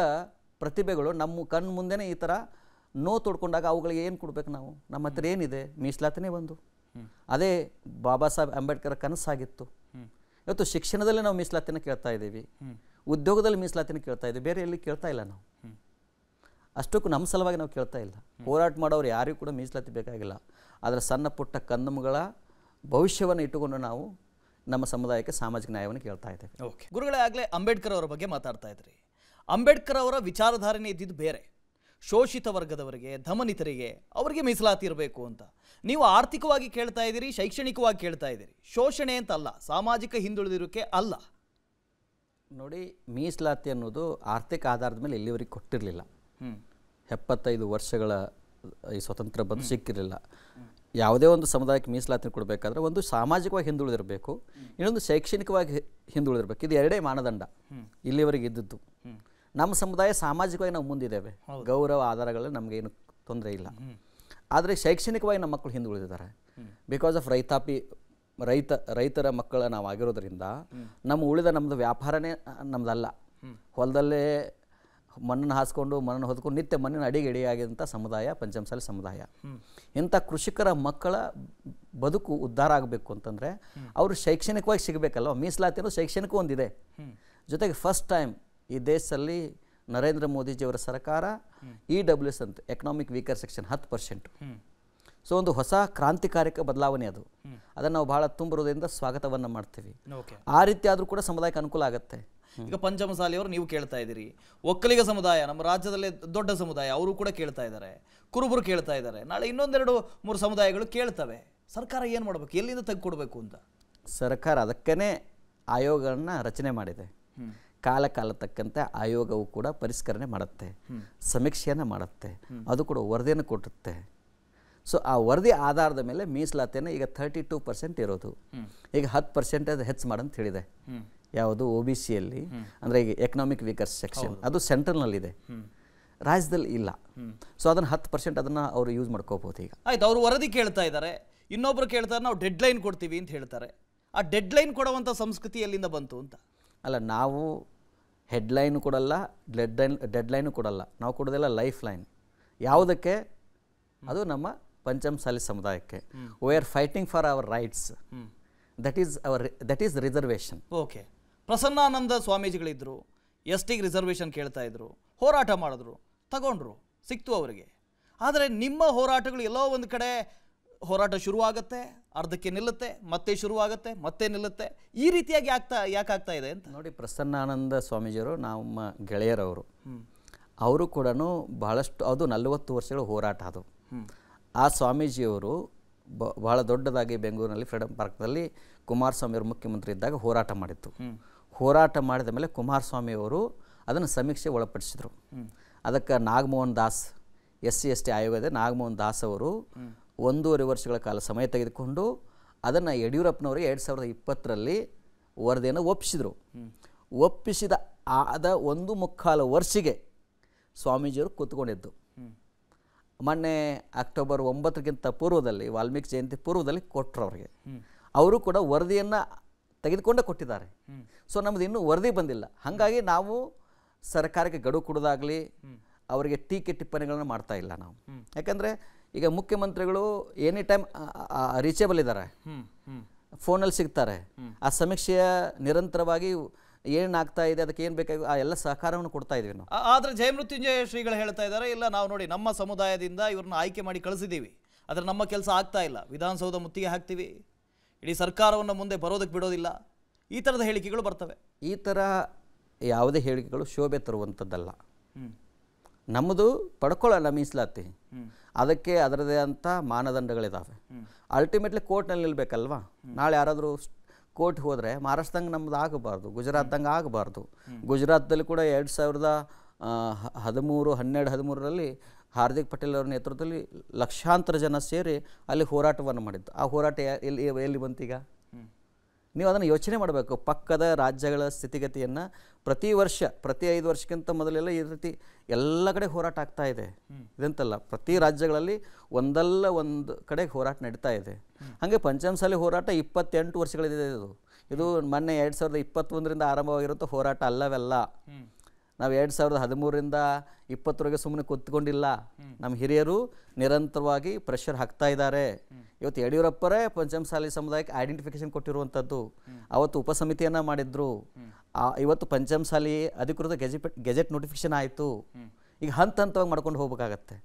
ಪ್ರತಿಭೆಗಳು ನಮ್ಮ ಕಣ್ಣು ಮುಂದೆನೇ ಈ ಥರ ನೋ ತೊಡ್ಕೊಂಡಾಗ ಅವುಗಳಿಗೆ ಏನು ಕೊಡ್ಬೇಕು ನಾವು ನಮ್ಮ ಹತ್ರ ಏನಿದೆ ಮೀಸಲಾತಿನೇ ಬಂದು ಅದೇ ಬಾಬಾ ಸಾಹೇಬ್ ಅಂಬೇಡ್ಕರ್ ಕನಸಾಗಿತ್ತು ಇವತ್ತು ಶಿಕ್ಷಣದಲ್ಲಿ ನಾವು ಮೀಸಲಾತಿನ ಕೇಳ್ತಾ ಇದ್ದೀವಿ ಉದ್ಯೋಗದಲ್ಲಿ ಮೀಸಲಾತಿನ ಕೇಳ್ತಾ ಇದ್ದೀವಿ ಬೇರೆ ಎಲ್ಲಿ ಕೇಳ್ತಾ ಇಲ್ಲ ನಾವು ಅಷ್ಟಕ್ಕೂ ನಮ್ಮ ಸಲುವಾಗಿ ನಾವು ಕೇಳ್ತಾ ಇಲ್ಲ ಹೋರಾಟ ಮಾಡೋರು ಯಾರಿಗೂ ಕೂಡ ಮೀಸಲಾತಿ ಬೇಕಾಗಿಲ್ಲ ಆದರೆ ಸಣ್ಣ ಪುಟ್ಟ ಕಂದಮಗಳ ಭವಿಷ್ಯವನ್ನು ಇಟ್ಟುಕೊಂಡು ನಾವು ನಮ್ಮ ಸಮುದಾಯಕ್ಕೆ ಸಾಮಾಜಿಕ ನ್ಯಾಯವನ್ನು ಕೇಳ್ತಾ ಇದ್ದೇವೆ ಓಕೆ ಗುರುಗಳೇ ಆಗಲೇ ಅಂಬೇಡ್ಕರ್ ಅವರ ಬಗ್ಗೆ ಮಾತಾಡ್ತಾ ಇದ್ರಿ ಅಂಬೇಡ್ಕರ್ ಅವರ ವಿಚಾರಧಾರಣೆ ಇದ್ದಿದ್ದು ಬೇರೆ ಶೋಷಿತ ವರ್ಗದವರಿಗೆ ಧಮನಿತರಿಗೆ ಅವರಿಗೆ ಮೀಸಲಾತಿ ಇರಬೇಕು ಅಂತ ನೀವು ಆರ್ಥಿಕವಾಗಿ ಕೇಳ್ತಾ ಇದ್ದೀರಿ ಶೈಕ್ಷಣಿಕವಾಗಿ ಕೇಳ್ತಾ ಇದ್ದೀರಿ ಶೋಷಣೆ ಅಂತ ಅಲ್ಲ ಸಾಮಾಜಿಕ ಹಿಂದುಳಿದಿರೋಕೆ ಅಲ್ಲ ನೋಡಿ ಮೀಸಲಾತಿ ಅನ್ನೋದು ಆರ್ಥಿಕ ಆಧಾರದ ಮೇಲೆ ಇಲ್ಲಿವರೆಗೆ ಕೊಟ್ಟಿರಲಿಲ್ಲ ಹ್ಞೂ ಎಪ್ಪತ್ತೈದು ವರ್ಷಗಳ ಈ ಸ್ವತಂತ್ರ ಬಂದು ಸಿಕ್ಕಿರಲಿಲ್ಲ ಯಾವುದೇ ಒಂದು ಸಮುದಾಯಕ್ಕೆ ಮೀಸಲಾತಿ ಕೊಡಬೇಕಾದ್ರೆ ಒಂದು ಸಾಮಾಜಿಕವಾಗಿ ಹಿಂದುಳಿದಿರಬೇಕು ಇನ್ನೊಂದು ಶೈಕ್ಷಣಿಕವಾಗಿ ಹಿಂದುಳಿದಿರಬೇಕು ಇದು ಎರಡೇ ಮಾನದಂಡ ಇಲ್ಲಿವರೆಗೆ ಇದ್ದದ್ದು ನಮ್ಮ ಸಮುದಾಯ ಸಾಮಾಜಿಕವಾಗಿ ನಾವು ಮುಂದಿದ್ದೇವೆ ಗೌರವ ಆಧಾರಗಳಲ್ಲಿ ನಮಗೇನು ತೊಂದರೆ ಇಲ್ಲ ಆದರೆ ಶೈಕ್ಷಣಿಕವಾಗಿ ನಮ್ಮ ಮಕ್ಕಳು ಹಿಂದುಳಿದಿದ್ದಾರೆ ಬಿಕಾಸ್ ಆಫ್ ರೈತಾಪಿ ರೈತ ರೈತರ ಮಕ್ಕಳ ನಾವು ಆಗಿರೋದ್ರಿಂದ ನಮ್ಮ ಉಳಿದ ನಮ್ಮದು ವ್ಯಾಪಾರನೇ ನಮ್ಮದಲ್ಲ ಹೊಲದಲ್ಲೇ ಮಣ್ಣನ್ನು ಹಾಸ್ಕೊಂಡು ಮಣ್ಣನ್ನು ಹೊದ್ಕೊಂಡು ನಿತ್ಯ ಮಣ್ಣಿನ ಅಡಿಗೆಡಿಯಾಗಿದ್ದಂಥ ಸಮುದಾಯ ಪಂಚಮಸಾಲಿ ಸಮುದಾಯ ಇಂಥ ಕೃಷಿಕರ ಮಕ್ಕಳ ಬದುಕು ಉದ್ಧಾರ ಆಗಬೇಕು ಅಂತಂದರೆ ಅವರು ಶೈಕ್ಷಣಿಕವಾಗಿ ಸಿಗಬೇಕಲ್ವ ಮೀಸಲಾತಿ ಅನ್ನೋದು ಶೈಕ್ಷಣಿಕ ಒಂದಿದೆ ಜೊತೆಗೆ ಫಸ್ಟ್ ಟೈಮ್ ಈ ದೇಶದಲ್ಲಿ ನರೇಂದ್ರ ಮೋದಿಜಿಯವರ ಸರ್ಕಾರ ಇ ಡಬ್ಲ್ಯೂ ಎಸ್ ಅಂತ ಎಕನಾಮಿಕ್ ವೀಕರ್ ಸೆಕ್ಷನ್ ಹತ್ತು ಪರ್ಸೆಂಟ್ ಸೊ ಒಂದು ಹೊಸ ಕ್ರಾಂತಿಕಾರಿಕ ಬದಲಾವಣೆ ಅದು ಅದನ್ನು ನಾವು ಬಹಳ ತುಂಬಿರೋದ್ರಿಂದ ಸ್ವಾಗತವನ್ನು ಮಾಡ್ತೀವಿ ಆ ರೀತಿ ಆದರೂ ಕೂಡ ಸಮುದಾಯಕ್ಕೆ ಅನುಕೂಲ ಆಗುತ್ತೆ ಈಗ ಪಂಚಮಸಾಲಿಯವರು ನೀವು ಕೇಳ್ತಾ ಇದ್ದೀರಿ ಒಕ್ಕಲಿಗ ಸಮುದಾಯ ನಮ್ಮ ರಾಜ್ಯದಲ್ಲೇ ದೊಡ್ಡ ಸಮುದಾಯ ಅವರು ಕೂಡ ಕೇಳ್ತಾ ಇದ್ದಾರೆ ಕುರುಬರು ಕೇಳ್ತಾ ಇದ್ದಾರೆ ನಾಳೆ ಇನ್ನೊಂದೆರಡು ಮೂರು ಸಮುದಾಯಗಳು ಕೇಳ್ತವೆ ಸರ್ಕಾರ ಏನು ಮಾಡಬೇಕು ಎಲ್ಲಿಂದ ತೆಗೆದುಕೊಡ್ಬೇಕು ಅಂತ ಸರ್ಕಾರ ಅದಕ್ಕೇ ಆಯೋಗವನ್ನು ರಚನೆ ಮಾಡಿದೆ ಕಾಲ ಕಾಲ ತಕ್ಕಂತೆ ಆಯೋಗವು ಕೂಡ ಪರಿಷ್ಕರಣೆ ಮಾಡುತ್ತೆ ಸಮೀಕ್ಷೆಯನ್ನು ಮಾಡುತ್ತೆ ಅದು ಕೂಡ ವರದಿಯನ್ನು ಕೊಟ್ಟುತ್ತೆ ಸೊ ಆ ವರದಿ ಆಧಾರದ ಮೇಲೆ ಮೀಸಲಾತಿಯನ್ನು ಈಗ ತರ್ಟಿ ಟೂ ಪರ್ಸೆಂಟ್ ಇರೋದು ಈಗ ಹತ್ತು ಪರ್ಸೆಂಟ್ ಅದು ಹೆಚ್ಚು ಮಾಡಂತ ಹೇಳಿದೆ ಯಾವುದು ಒ ಬಿ ಸಿಯಲ್ಲಿ ಅಂದರೆ ಈಗ ಎಕನಾಮಿಕ್ ವೀಕರ್ ಸೆಕ್ಷನ್ ಅದು ಸೆಂಟ್ರಲ್ನಲ್ಲಿದೆ ರಾಜ್ಯದಲ್ಲಿ ಇಲ್ಲ ಸೊ ಅದನ್ನು ಹತ್ತು ಪರ್ಸೆಂಟ್ ಅದನ್ನು ಅವರು ಯೂಸ್ ಮಾಡ್ಕೋಬೋದು ಈಗ ಆಯ್ತು ಅವರು ವರದಿ ಕೇಳ್ತಾ ಇದ್ದಾರೆ ಇನ್ನೊಬ್ರು ಕೇಳ್ತಾರೆ ನಾವು ಡೆಡ್ ಲೈನ್ ಕೊಡ್ತೀವಿ ಅಂತ ಹೇಳ್ತಾರೆ ಆ ಡೆಡ್ ಲೈನ್ ಕೊಡುವಂಥ ಸಂಸ್ಕೃತಿ ಎಲ್ಲಿಂದ ಬಂತು ಅಂತ ಅಲ್ಲ ನಾವು ಲೈನ್ ಕೊಡಲ್ಲ ಡೆಡ್ ಲೈನ್ ಡೆಡ್ ಲೈನು ಕೊಡಲ್ಲ ನಾವು ಕೊಡೋದೆಲ್ಲ ಲೈಫ್ ಲೈನ್ ಯಾವುದಕ್ಕೆ ಅದು ನಮ್ಮ ಪಂಚಮಸಾಲಿ ಸಮುದಾಯಕ್ಕೆ we are fighting for our rights that is our that is reservation okay Prasannananda ಸ್ವಾಮೀಜಿಗಳಿದ್ದರು ಎಸ್ ಟಿಗೆ ರಿಸರ್ವೇಷನ್ ಕೇಳ್ತಾ ಇದ್ದರು ಹೋರಾಟ ಮಾಡಿದ್ರು ತಗೊಂಡ್ರು ಸಿಕ್ತು ಅವರಿಗೆ ಆದರೆ ನಿಮ್ಮ ಹೋರಾಟಗಳು ಎಲ್ಲೋ ಒಂದು ಕಡೆ ಹೋರಾಟ ಶುರುವಾಗುತ್ತೆ ಅರ್ಧಕ್ಕೆ ನಿಲ್ಲುತ್ತೆ ಮತ್ತೆ ಶುರುವಾಗುತ್ತೆ ಮತ್ತೆ ನಿಲ್ಲುತ್ತೆ ಈ ರೀತಿಯಾಗಿ ಆಗ್ತಾ ಯಾಕಾಗ್ತಾ ಇದೆ ಅಂತ ನೋಡಿ ಪ್ರಸನ್ನಾನಂದ ಸ್ವಾಮೀಜಿಯವರು ನಮ್ಮ ಗೆಳೆಯರವರು ಅವರು ಕೂಡ ಬಹಳಷ್ಟು ಅದು ನಲವತ್ತು ವರ್ಷಗಳ ಹೋರಾಟ ಅದು ಆ ಸ್ವಾಮೀಜಿಯವರು ಬ ಬಹಳ ದೊಡ್ಡದಾಗಿ ಬೆಂಗಳೂರಿನಲ್ಲಿ ಫ್ರೀಡಮ್ ಪಾರ್ಕ್ನಲ್ಲಿ ಕುಮಾರಸ್ವಾಮಿಯವರು ಮುಖ್ಯಮಂತ್ರಿ ಇದ್ದಾಗ ಹೋರಾಟ ಮಾಡಿತ್ತು ಹೋರಾಟ ಮಾಡಿದ ಮೇಲೆ ಕುಮಾರಸ್ವಾಮಿಯವರು ಅದನ್ನು ಸಮೀಕ್ಷೆ ಒಳಪಡಿಸಿದರು ಅದಕ್ಕೆ Nagamohan Das S C S T ಆಯೋಗದ ನಾಗಮೋಹನ್ ದಾಸ್ ಅವರು ಒಂದೂವರೆ ವರ್ಷಗಳ ಕಾಲ ಸಮಯ ತೆಗೆದುಕೊಂಡು ಅದನ್ನು ಯಡಿಯೂರಪ್ಪನವರು ಎರಡು ಸಾವಿರದ ಇಪ್ಪತ್ತರಲ್ಲಿ ವರದಿಯನ್ನು ಒಪ್ಪಿಸಿದರು ಒಪ್ಪಿಸಿದ ಆದ ಒಂದು ಮುಕ್ಕಾಲು ವರ್ಷಿಗೆ ಸ್ವಾಮೀಜಿಯವರು ಕೂತ್ಕೊಂಡಿದ್ದು ಮೊನ್ನೆ ಅಕ್ಟೋಬರ್ ಒಂಬತ್ತಕ್ಕಿಂತ ಪೂರ್ವದಲ್ಲಿ ವಾಲ್ಮೀಕಿ ಜಯಂತಿ ಪೂರ್ವದಲ್ಲಿ ಕೊಟ್ಟರು ಅವರಿಗೆ ಅವರು ಕೂಡ ವರದಿಯನ್ನು ತೆಗೆದುಕೊಂಡೇ ಕೊಟ್ಟಿದ್ದಾರೆ ಸೊ ನಮ್ದು ಇನ್ನೂ ವರದಿ ಬಂದಿಲ್ಲ ಹಾಗಾಗಿ ನಾವು ಸರ್ಕಾರಕ್ಕೆ ಗಡುವು ಕೊಡೋದಾಗಲಿ ಅವರಿಗೆ ಟೀಕೆ ಟಿಪ್ಪಣಿಗಳನ್ನು ಮಾಡ್ತಾ ಇಲ್ಲ ನಾವು ಯಾಕಂದರೆ ಈಗ ಮುಖ್ಯಮಂತ್ರಿಗಳು ಎನಿ ಟೈಮ್ ರೀಚೇಬಲ್ ಇದ್ದಾರೆ ಫೋನಲ್ಲಿ ಸಿಗ್ತಾರೆ ಆ ಸಮೀಕ್ಷೆಯ ನಿರಂತರವಾಗಿ ಏನಾಗ್ತಾ ಇದೆ ಅದಕ್ಕೆ ಏನು ಬೇಕಾಗಿ ಆ ಎಲ್ಲ ಸಹಕಾರವನ್ನು ಕೊಡ್ತಾ ಇದೀವಿ ನಾವು ಆದರೆ ಜಯಮೃತ್ಯುಂಜಯ ಶ್ರೀಗಳು ಹೇಳ್ತಾ ಇದ್ದಾರೆ ಇಲ್ಲ ನಾವು ನೋಡಿ ನಮ್ಮ ಸಮುದಾಯದಿಂದ ಇವ್ರನ್ನ ಆಯ್ಕೆ ಮಾಡಿ ಕಳಿಸಿದ್ದೀವಿ ಆದರೆ ನಮ್ಮ ಕೆಲಸ ಆಗ್ತಾ ಇಲ್ಲ ವಿಧಾನಸೌಧ ಮುತ್ತಿಗೆ ಹಾಕ್ತೀವಿ ಇಡೀ ಸರ್ಕಾರವನ್ನು ಮುಂದೆ ಬರೋದಕ್ಕೆ ಬಿಡೋದಿಲ್ಲ ಈ ಥರದ ಹೇಳಿಕೆಗಳು ಬರ್ತವೆ ಈ ಥರ ಯಾವುದೇ ಹೇಳಿಕೆಗಳು ಶೋಭೆ ತರುವಂಥದ್ದಲ್ಲ ನಮ್ಮದು ಪಡ್ಕೊಳ್ಳಲ್ಲ ಮೀಸಲಾತಿ ಅದಕ್ಕೆ ಅದರದೇ ಅಂತ ಮಾನದಂಡಗಳಿದ್ದಾವೆ ಅಲ್ಟಿಮೇಟ್ಲಿ ಕೋರ್ಟ್ನಲ್ಲಿ ನಿಲ್ಬೇಕಲ್ವಾ ನಾಳೆ ಯಾರಾದರೂ ಕೋರ್ಟ್ ಹೋದರೆ ಮಹಾರಾಷ್ಟ್ರದಂಗೆ ನಮ್ಮದು ಆಗಬಾರ್ದು ಗುಜರಾತ್ದಂಗೆ ಆಗಬಾರ್ದು ಗುಜರಾತ್ದಲ್ಲಿ ಕೂಡ ಎರಡು ಸಾವಿರದ ಹದಿಮೂರು ಹನ್ನೆರಡು ಹದಿಮೂರರಲ್ಲಿ ಹಾರ್ದಿಕ್ ಪಟೇಲ್ ಅವರ ನೇತೃತ್ವದಲ್ಲಿ ಲಕ್ಷಾಂತರ ಜನ ಸೇರಿ ಅಲ್ಲಿ ಹೋರಾಟವನ್ನು ಮಾಡಿದ್ದು ಆ ಹೋರಾಟ ಎಲ್ಲಿ ಎಲ್ಲಿ ಬಂತೀಗ ನೀವು ಅದನ್ನು ಯೋಚನೆ ಮಾಡಬೇಕು ಪಕ್ಕದ ರಾಜ್ಯಗಳ ಸ್ಥಿತಿಗತಿಯನ್ನು ಪ್ರತಿ ವರ್ಷ ಪ್ರತಿ ಐದು ವರ್ಷಕ್ಕಿಂತ ಮೊದಲೆಲ್ಲ ಈ ರೀತಿ ಎಲ್ಲ ಕಡೆ ಹೋರಾಟ ಆಗ್ತಾ ಇದೆ ಇದಂತಲ್ಲ ಪ್ರತಿ ರಾಜ್ಯಗಳಲ್ಲಿ ಒಂದಲ್ಲ ಒಂದು ಕಡೆ ಹೋರಾಟ ನಡೀತಾ ಇದೆ ಹಾಗೆ ಪಂಚಮಸಾಲಿ ಹೋರಾಟ ಇಪ್ಪತ್ತೆಂಟು ವರ್ಷಗಳಿದೆ ಇದು ಇದು ಮೊನ್ನೆ ಎರಡು ಸಾವಿರದ ಇಪ್ಪತ್ತೊಂದರಿಂದ ಆರಂಭವಾಗಿರುವಂಥ ಹೋರಾಟ ಅಲ್ಲವೆಲ್ಲ ನಾವು ಎರಡು ಸಾವಿರದ ಹದಿಮೂರರಿಂದ ಇಪ್ಪತ್ತರವರೆಗೆ ಸುಮ್ಮನೆ ಕೂತ್ಕೊಂಡಿಲ್ಲ ನಮ್ಮ ಹಿರಿಯರು ನಿರಂತರವಾಗಿ ಪ್ರೆಷರ್ ಹಾಕ್ತಾ ಇದ್ದಾರೆ ಇವತ್ತು ಯಡಿಯೂರಪ್ಪರೇ ಪಂಚಮಸಾಲಿ ಸಮುದಾಯಕ್ಕೆ ಐಡೆಂಟಿಫಿಕೇಶನ್ ಕೊಟ್ಟಿರುವಂಥದ್ದು ಅವತ್ತು ಉಪಸಮಿತಿಯನ್ನು ಮಾಡಿದ್ರು ಇವತ್ತು ಪಂಚಮಸಾಲಿ ಅಧಿಕೃತ ಗೆಜೆಟ್ ಗೆಜೆಟ್ ನೋಟಿಫಿಕೇಶನ್ ಆಯಿತು ಈಗ ಹಂತ ಹಂತವಾಗಿ ಮಾಡ್ಕೊಂಡು ಹೋಗ್ಬೇಕಾಗತ್ತೆ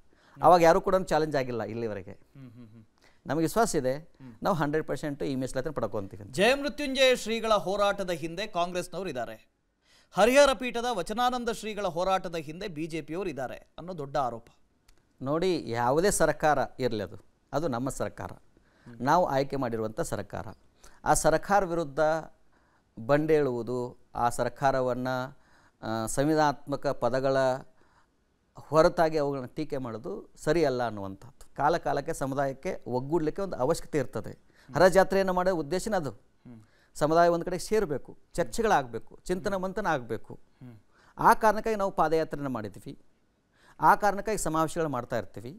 ಅವಾಗ ಯಾರೂ ಕೂಡ ಚಾಲೆಂಜ್ ಆಗಿಲ್ಲ ಇಲ್ಲಿವರೆಗೆ ನಮಗೆ ವಿಶ್ವಾಸ ಇದೆ ನಾವು ಹಂಡ್ರೆಡ್ ಪರ್ಸೆಂಟ್ ಈ ಮೀಸಲಾತನ ಪಡ್ಕೊಂತೀವಿ ಮೃತ್ಯುಂಜಯ ಶ್ರೀಗಳ ಹೋರಾಟದ ಹಿಂದೆ ಕಾಂಗ್ರೆಸ್ನವರು ಇದ್ದಾರೆ ಹರಿಹರ ಪೀಠದ ವಚನಾನಂದ ಶ್ರೀಗಳ ಹೋರಾಟದ ಹಿಂದೆ ಬಿ ಜೆ ಪಿಯವರು ಇದ್ದಾರೆ ಅನ್ನೋ ದೊಡ್ಡ ಆರೋಪ ನೋಡಿ ಯಾವುದೇ ಸರ್ಕಾರ ಇರಲಿ ಅದು ಅದು ನಮ್ಮ ಸರ್ಕಾರ ನಾವು ಆಯ್ಕೆ ಮಾಡಿರುವಂಥ ಸರ್ಕಾರ ಆ ಸರ್ಕಾರ ವಿರುದ್ಧ ಬಂಡೇಳುವುದು ಆ ಸರ್ಕಾರವನ್ನು ಸಂವಿಧಾನಾತ್ಮಕ ಪದಗಳ ಹೊರತಾಗಿ ಅವುಗಳನ್ನ ಟೀಕೆ ಮಾಡೋದು ಸರಿಯಲ್ಲ ಅನ್ನುವಂಥದ್ದು ಕಾಲ ಕಾಲಕ್ಕೆ ಸಮುದಾಯಕ್ಕೆ ಒಗ್ಗೂಡಲಿಕ್ಕೆ ಒಂದು ಅವಶ್ಯಕತೆ ಇರ್ತದೆ ಹರ ಜಾತ್ರೆಯನ್ನು ಮಾಡೋ ಉದ್ದೇಶನ ಅದು ಸಮುದಾಯ ಒಂದು ಕಡೆ ಸೇರಬೇಕು ಚರ್ಚೆಗಳಾಗಬೇಕು ಚಿಂತನ ಮಂಥನ ಆಗಬೇಕು ಆ ಕಾರಣಕ್ಕಾಗಿ ನಾವು ಪಾದಯಾತ್ರೆಯನ್ನು ಮಾಡಿದ್ವಿ ಆ ಕಾರಣಕ್ಕಾಗಿ ಸಮಾವೇಶಗಳು ಮಾಡ್ತಾ ಇರ್ತೀವಿ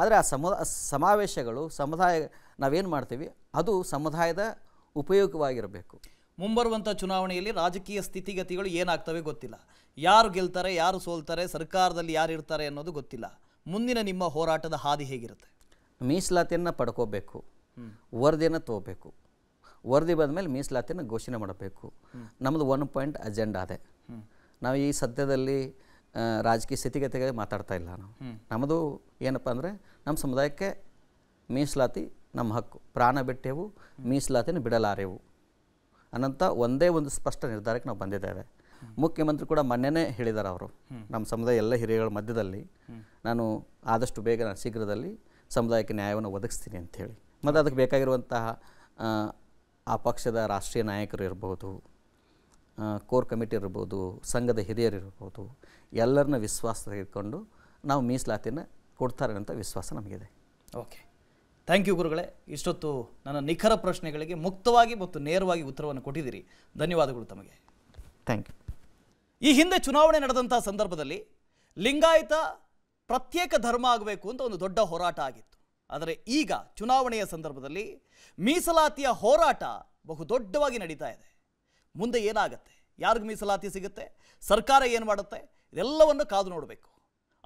ಆದರೆ ಆ ಸಮುದ ಸಮಾವೇಶಗಳು ಸಮುದಾಯ ನಾವೇನು ಮಾಡ್ತೀವಿ ಅದು ಸಮುದಾಯದ ಉಪಯೋಗವಾಗಿರಬೇಕು ಮುಂಬರುವಂಥ ಚುನಾವಣೆಯಲ್ಲಿ ರಾಜಕೀಯ ಸ್ಥಿತಿಗತಿಗಳು ಏನಾಗ್ತವೆ ಗೊತ್ತಿಲ್ಲ ಯಾರು ಗೆಲ್ತಾರೆ ಯಾರು ಸೋಲ್ತಾರೆ ಸರ್ಕಾರದಲ್ಲಿ ಯಾರು ಇರ್ತಾರೆ ಅನ್ನೋದು ಗೊತ್ತಿಲ್ಲ ಮುಂದಿನ ನಿಮ್ಮ ಹೋರಾಟದ ಹಾದಿ ಹೇಗಿರುತ್ತೆ ಮೀಸಲಾತಿಯನ್ನು ಪಡ್ಕೋಬೇಕು ವರದಿಯನ್ನು ತಗೋಬೇಕು ವರದಿ ಬಂದ ಮೇಲೆ ಮೀಸಲಾತಿನ ಘೋಷಣೆ ಮಾಡಬೇಕು ನಮ್ಮದು ಒನ್ ಪಾಯಿಂಟ್ ಅಜೆಂಡಾ ಅದೇ ನಾವು ಈ ಸದ್ಯದಲ್ಲಿ ರಾಜಕೀಯ ಸ್ಥಿತಿಗತಿಗೆ ಮಾತಾಡ್ತಾ ಇಲ್ಲ ನಾವು ನಮ್ಮದು ಏನಪ್ಪ ಅಂದರೆ ನಮ್ಮ ಸಮುದಾಯಕ್ಕೆ ಮೀಸಲಾತಿ ನಮ್ಮ ಹಕ್ಕು ಪ್ರಾಣ ಬಿಟ್ಟೆವು ಮೀಸಲಾತಿನ ಬಿಡಲಾರೆವು ಅನ್ನಂಥ ಒಂದೇ ಒಂದು ಸ್ಪಷ್ಟ ನಿರ್ಧಾರಕ್ಕೆ ನಾವು ಬಂದಿದ್ದೇವೆ ಮುಖ್ಯಮಂತ್ರಿ ಕೂಡ ಮೊನ್ನೆನೇ ಹೇಳಿದ್ದಾರೆ ಅವರು ನಮ್ಮ ಸಮುದಾಯ ಎಲ್ಲ ಹಿರಿಯಗಳ ಮಧ್ಯದಲ್ಲಿ ನಾನು ಆದಷ್ಟು ಬೇಗ ನಾನು ಶೀಘ್ರದಲ್ಲಿ ಸಮುದಾಯಕ್ಕೆ ನ್ಯಾಯವನ್ನು ಒದಗಿಸ್ತೀನಿ ಅಂಥೇಳಿ ಮತ್ತು ಅದಕ್ಕೆ ಬೇಕಾಗಿರುವಂತಹ ಆ ಪಕ್ಷದ ರಾಷ್ಟ್ರೀಯ ನಾಯಕರು ಇರ್ಬೋದು ಕೋರ್ ಕಮಿಟಿ ಇರ್ಬೋದು ಸಂಘದ ಹಿರಿಯರು ಇರ್ಬೋದು ಎಲ್ಲರನ್ನ ವಿಶ್ವಾಸ ತೆಗೆದುಕೊಂಡು ನಾವು ಮೀಸಲಾತಿಯನ್ನು ಕೊಡ್ತಾರೆ ಅಂತ ವಿಶ್ವಾಸ ನಮಗಿದೆ ಓಕೆ ಥ್ಯಾಂಕ್ ಯು ಗುರುಗಳೇ ಇಷ್ಟೊತ್ತು ನನ್ನ ನಿಖರ ಪ್ರಶ್ನೆಗಳಿಗೆ ಮುಕ್ತವಾಗಿ ಮತ್ತು ನೇರವಾಗಿ ಉತ್ತರವನ್ನು ಕೊಟ್ಟಿದ್ದೀರಿ ಧನ್ಯವಾದಗಳು ತಮಗೆ ಥ್ಯಾಂಕ್ ಯು ಈ ಹಿಂದೆ ಚುನಾವಣೆ ನಡೆದಂಥ ಸಂದರ್ಭದಲ್ಲಿ ಲಿಂಗಾಯತ ಪ್ರತ್ಯೇಕ ಧರ್ಮ ಆಗಬೇಕು ಅಂತ ಒಂದು ದೊಡ್ಡ ಹೋರಾಟ ಆಗಿತ್ತು ಆದರೆ ಈಗ ಚುನಾವಣೆಯ ಸಂದರ್ಭದಲ್ಲಿ ಮೀಸಲಾತಿಯ ಹೋರಾಟ ಬಹುದೊಡ್ಡವಾಗಿ ನಡೀತಾ ಇದೆ ಮುಂದೆ ಏನಾಗುತ್ತೆ ಯಾರಿಗೂ ಮೀಸಲಾತಿ ಸಿಗುತ್ತೆ ಸರ್ಕಾರ ಏನು ಮಾಡುತ್ತೆ ಇದೆಲ್ಲವನ್ನು ಕಾದು ನೋಡಬೇಕು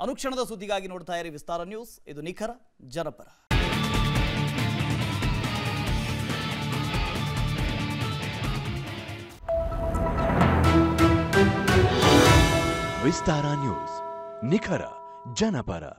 ಅನುಕ್ಷಣದ ಸುದ್ದಿಗಾಗಿ ನೋಡ್ತಾ ಇರಿ ವಿಸ್ತಾರ ನ್ಯೂಸ್ ಇದು ನಿಖರ ಜನಪರ ವಿಸ್ತಾರ ನ್ಯೂಸ್ ನಿಖರ ಜನಪರ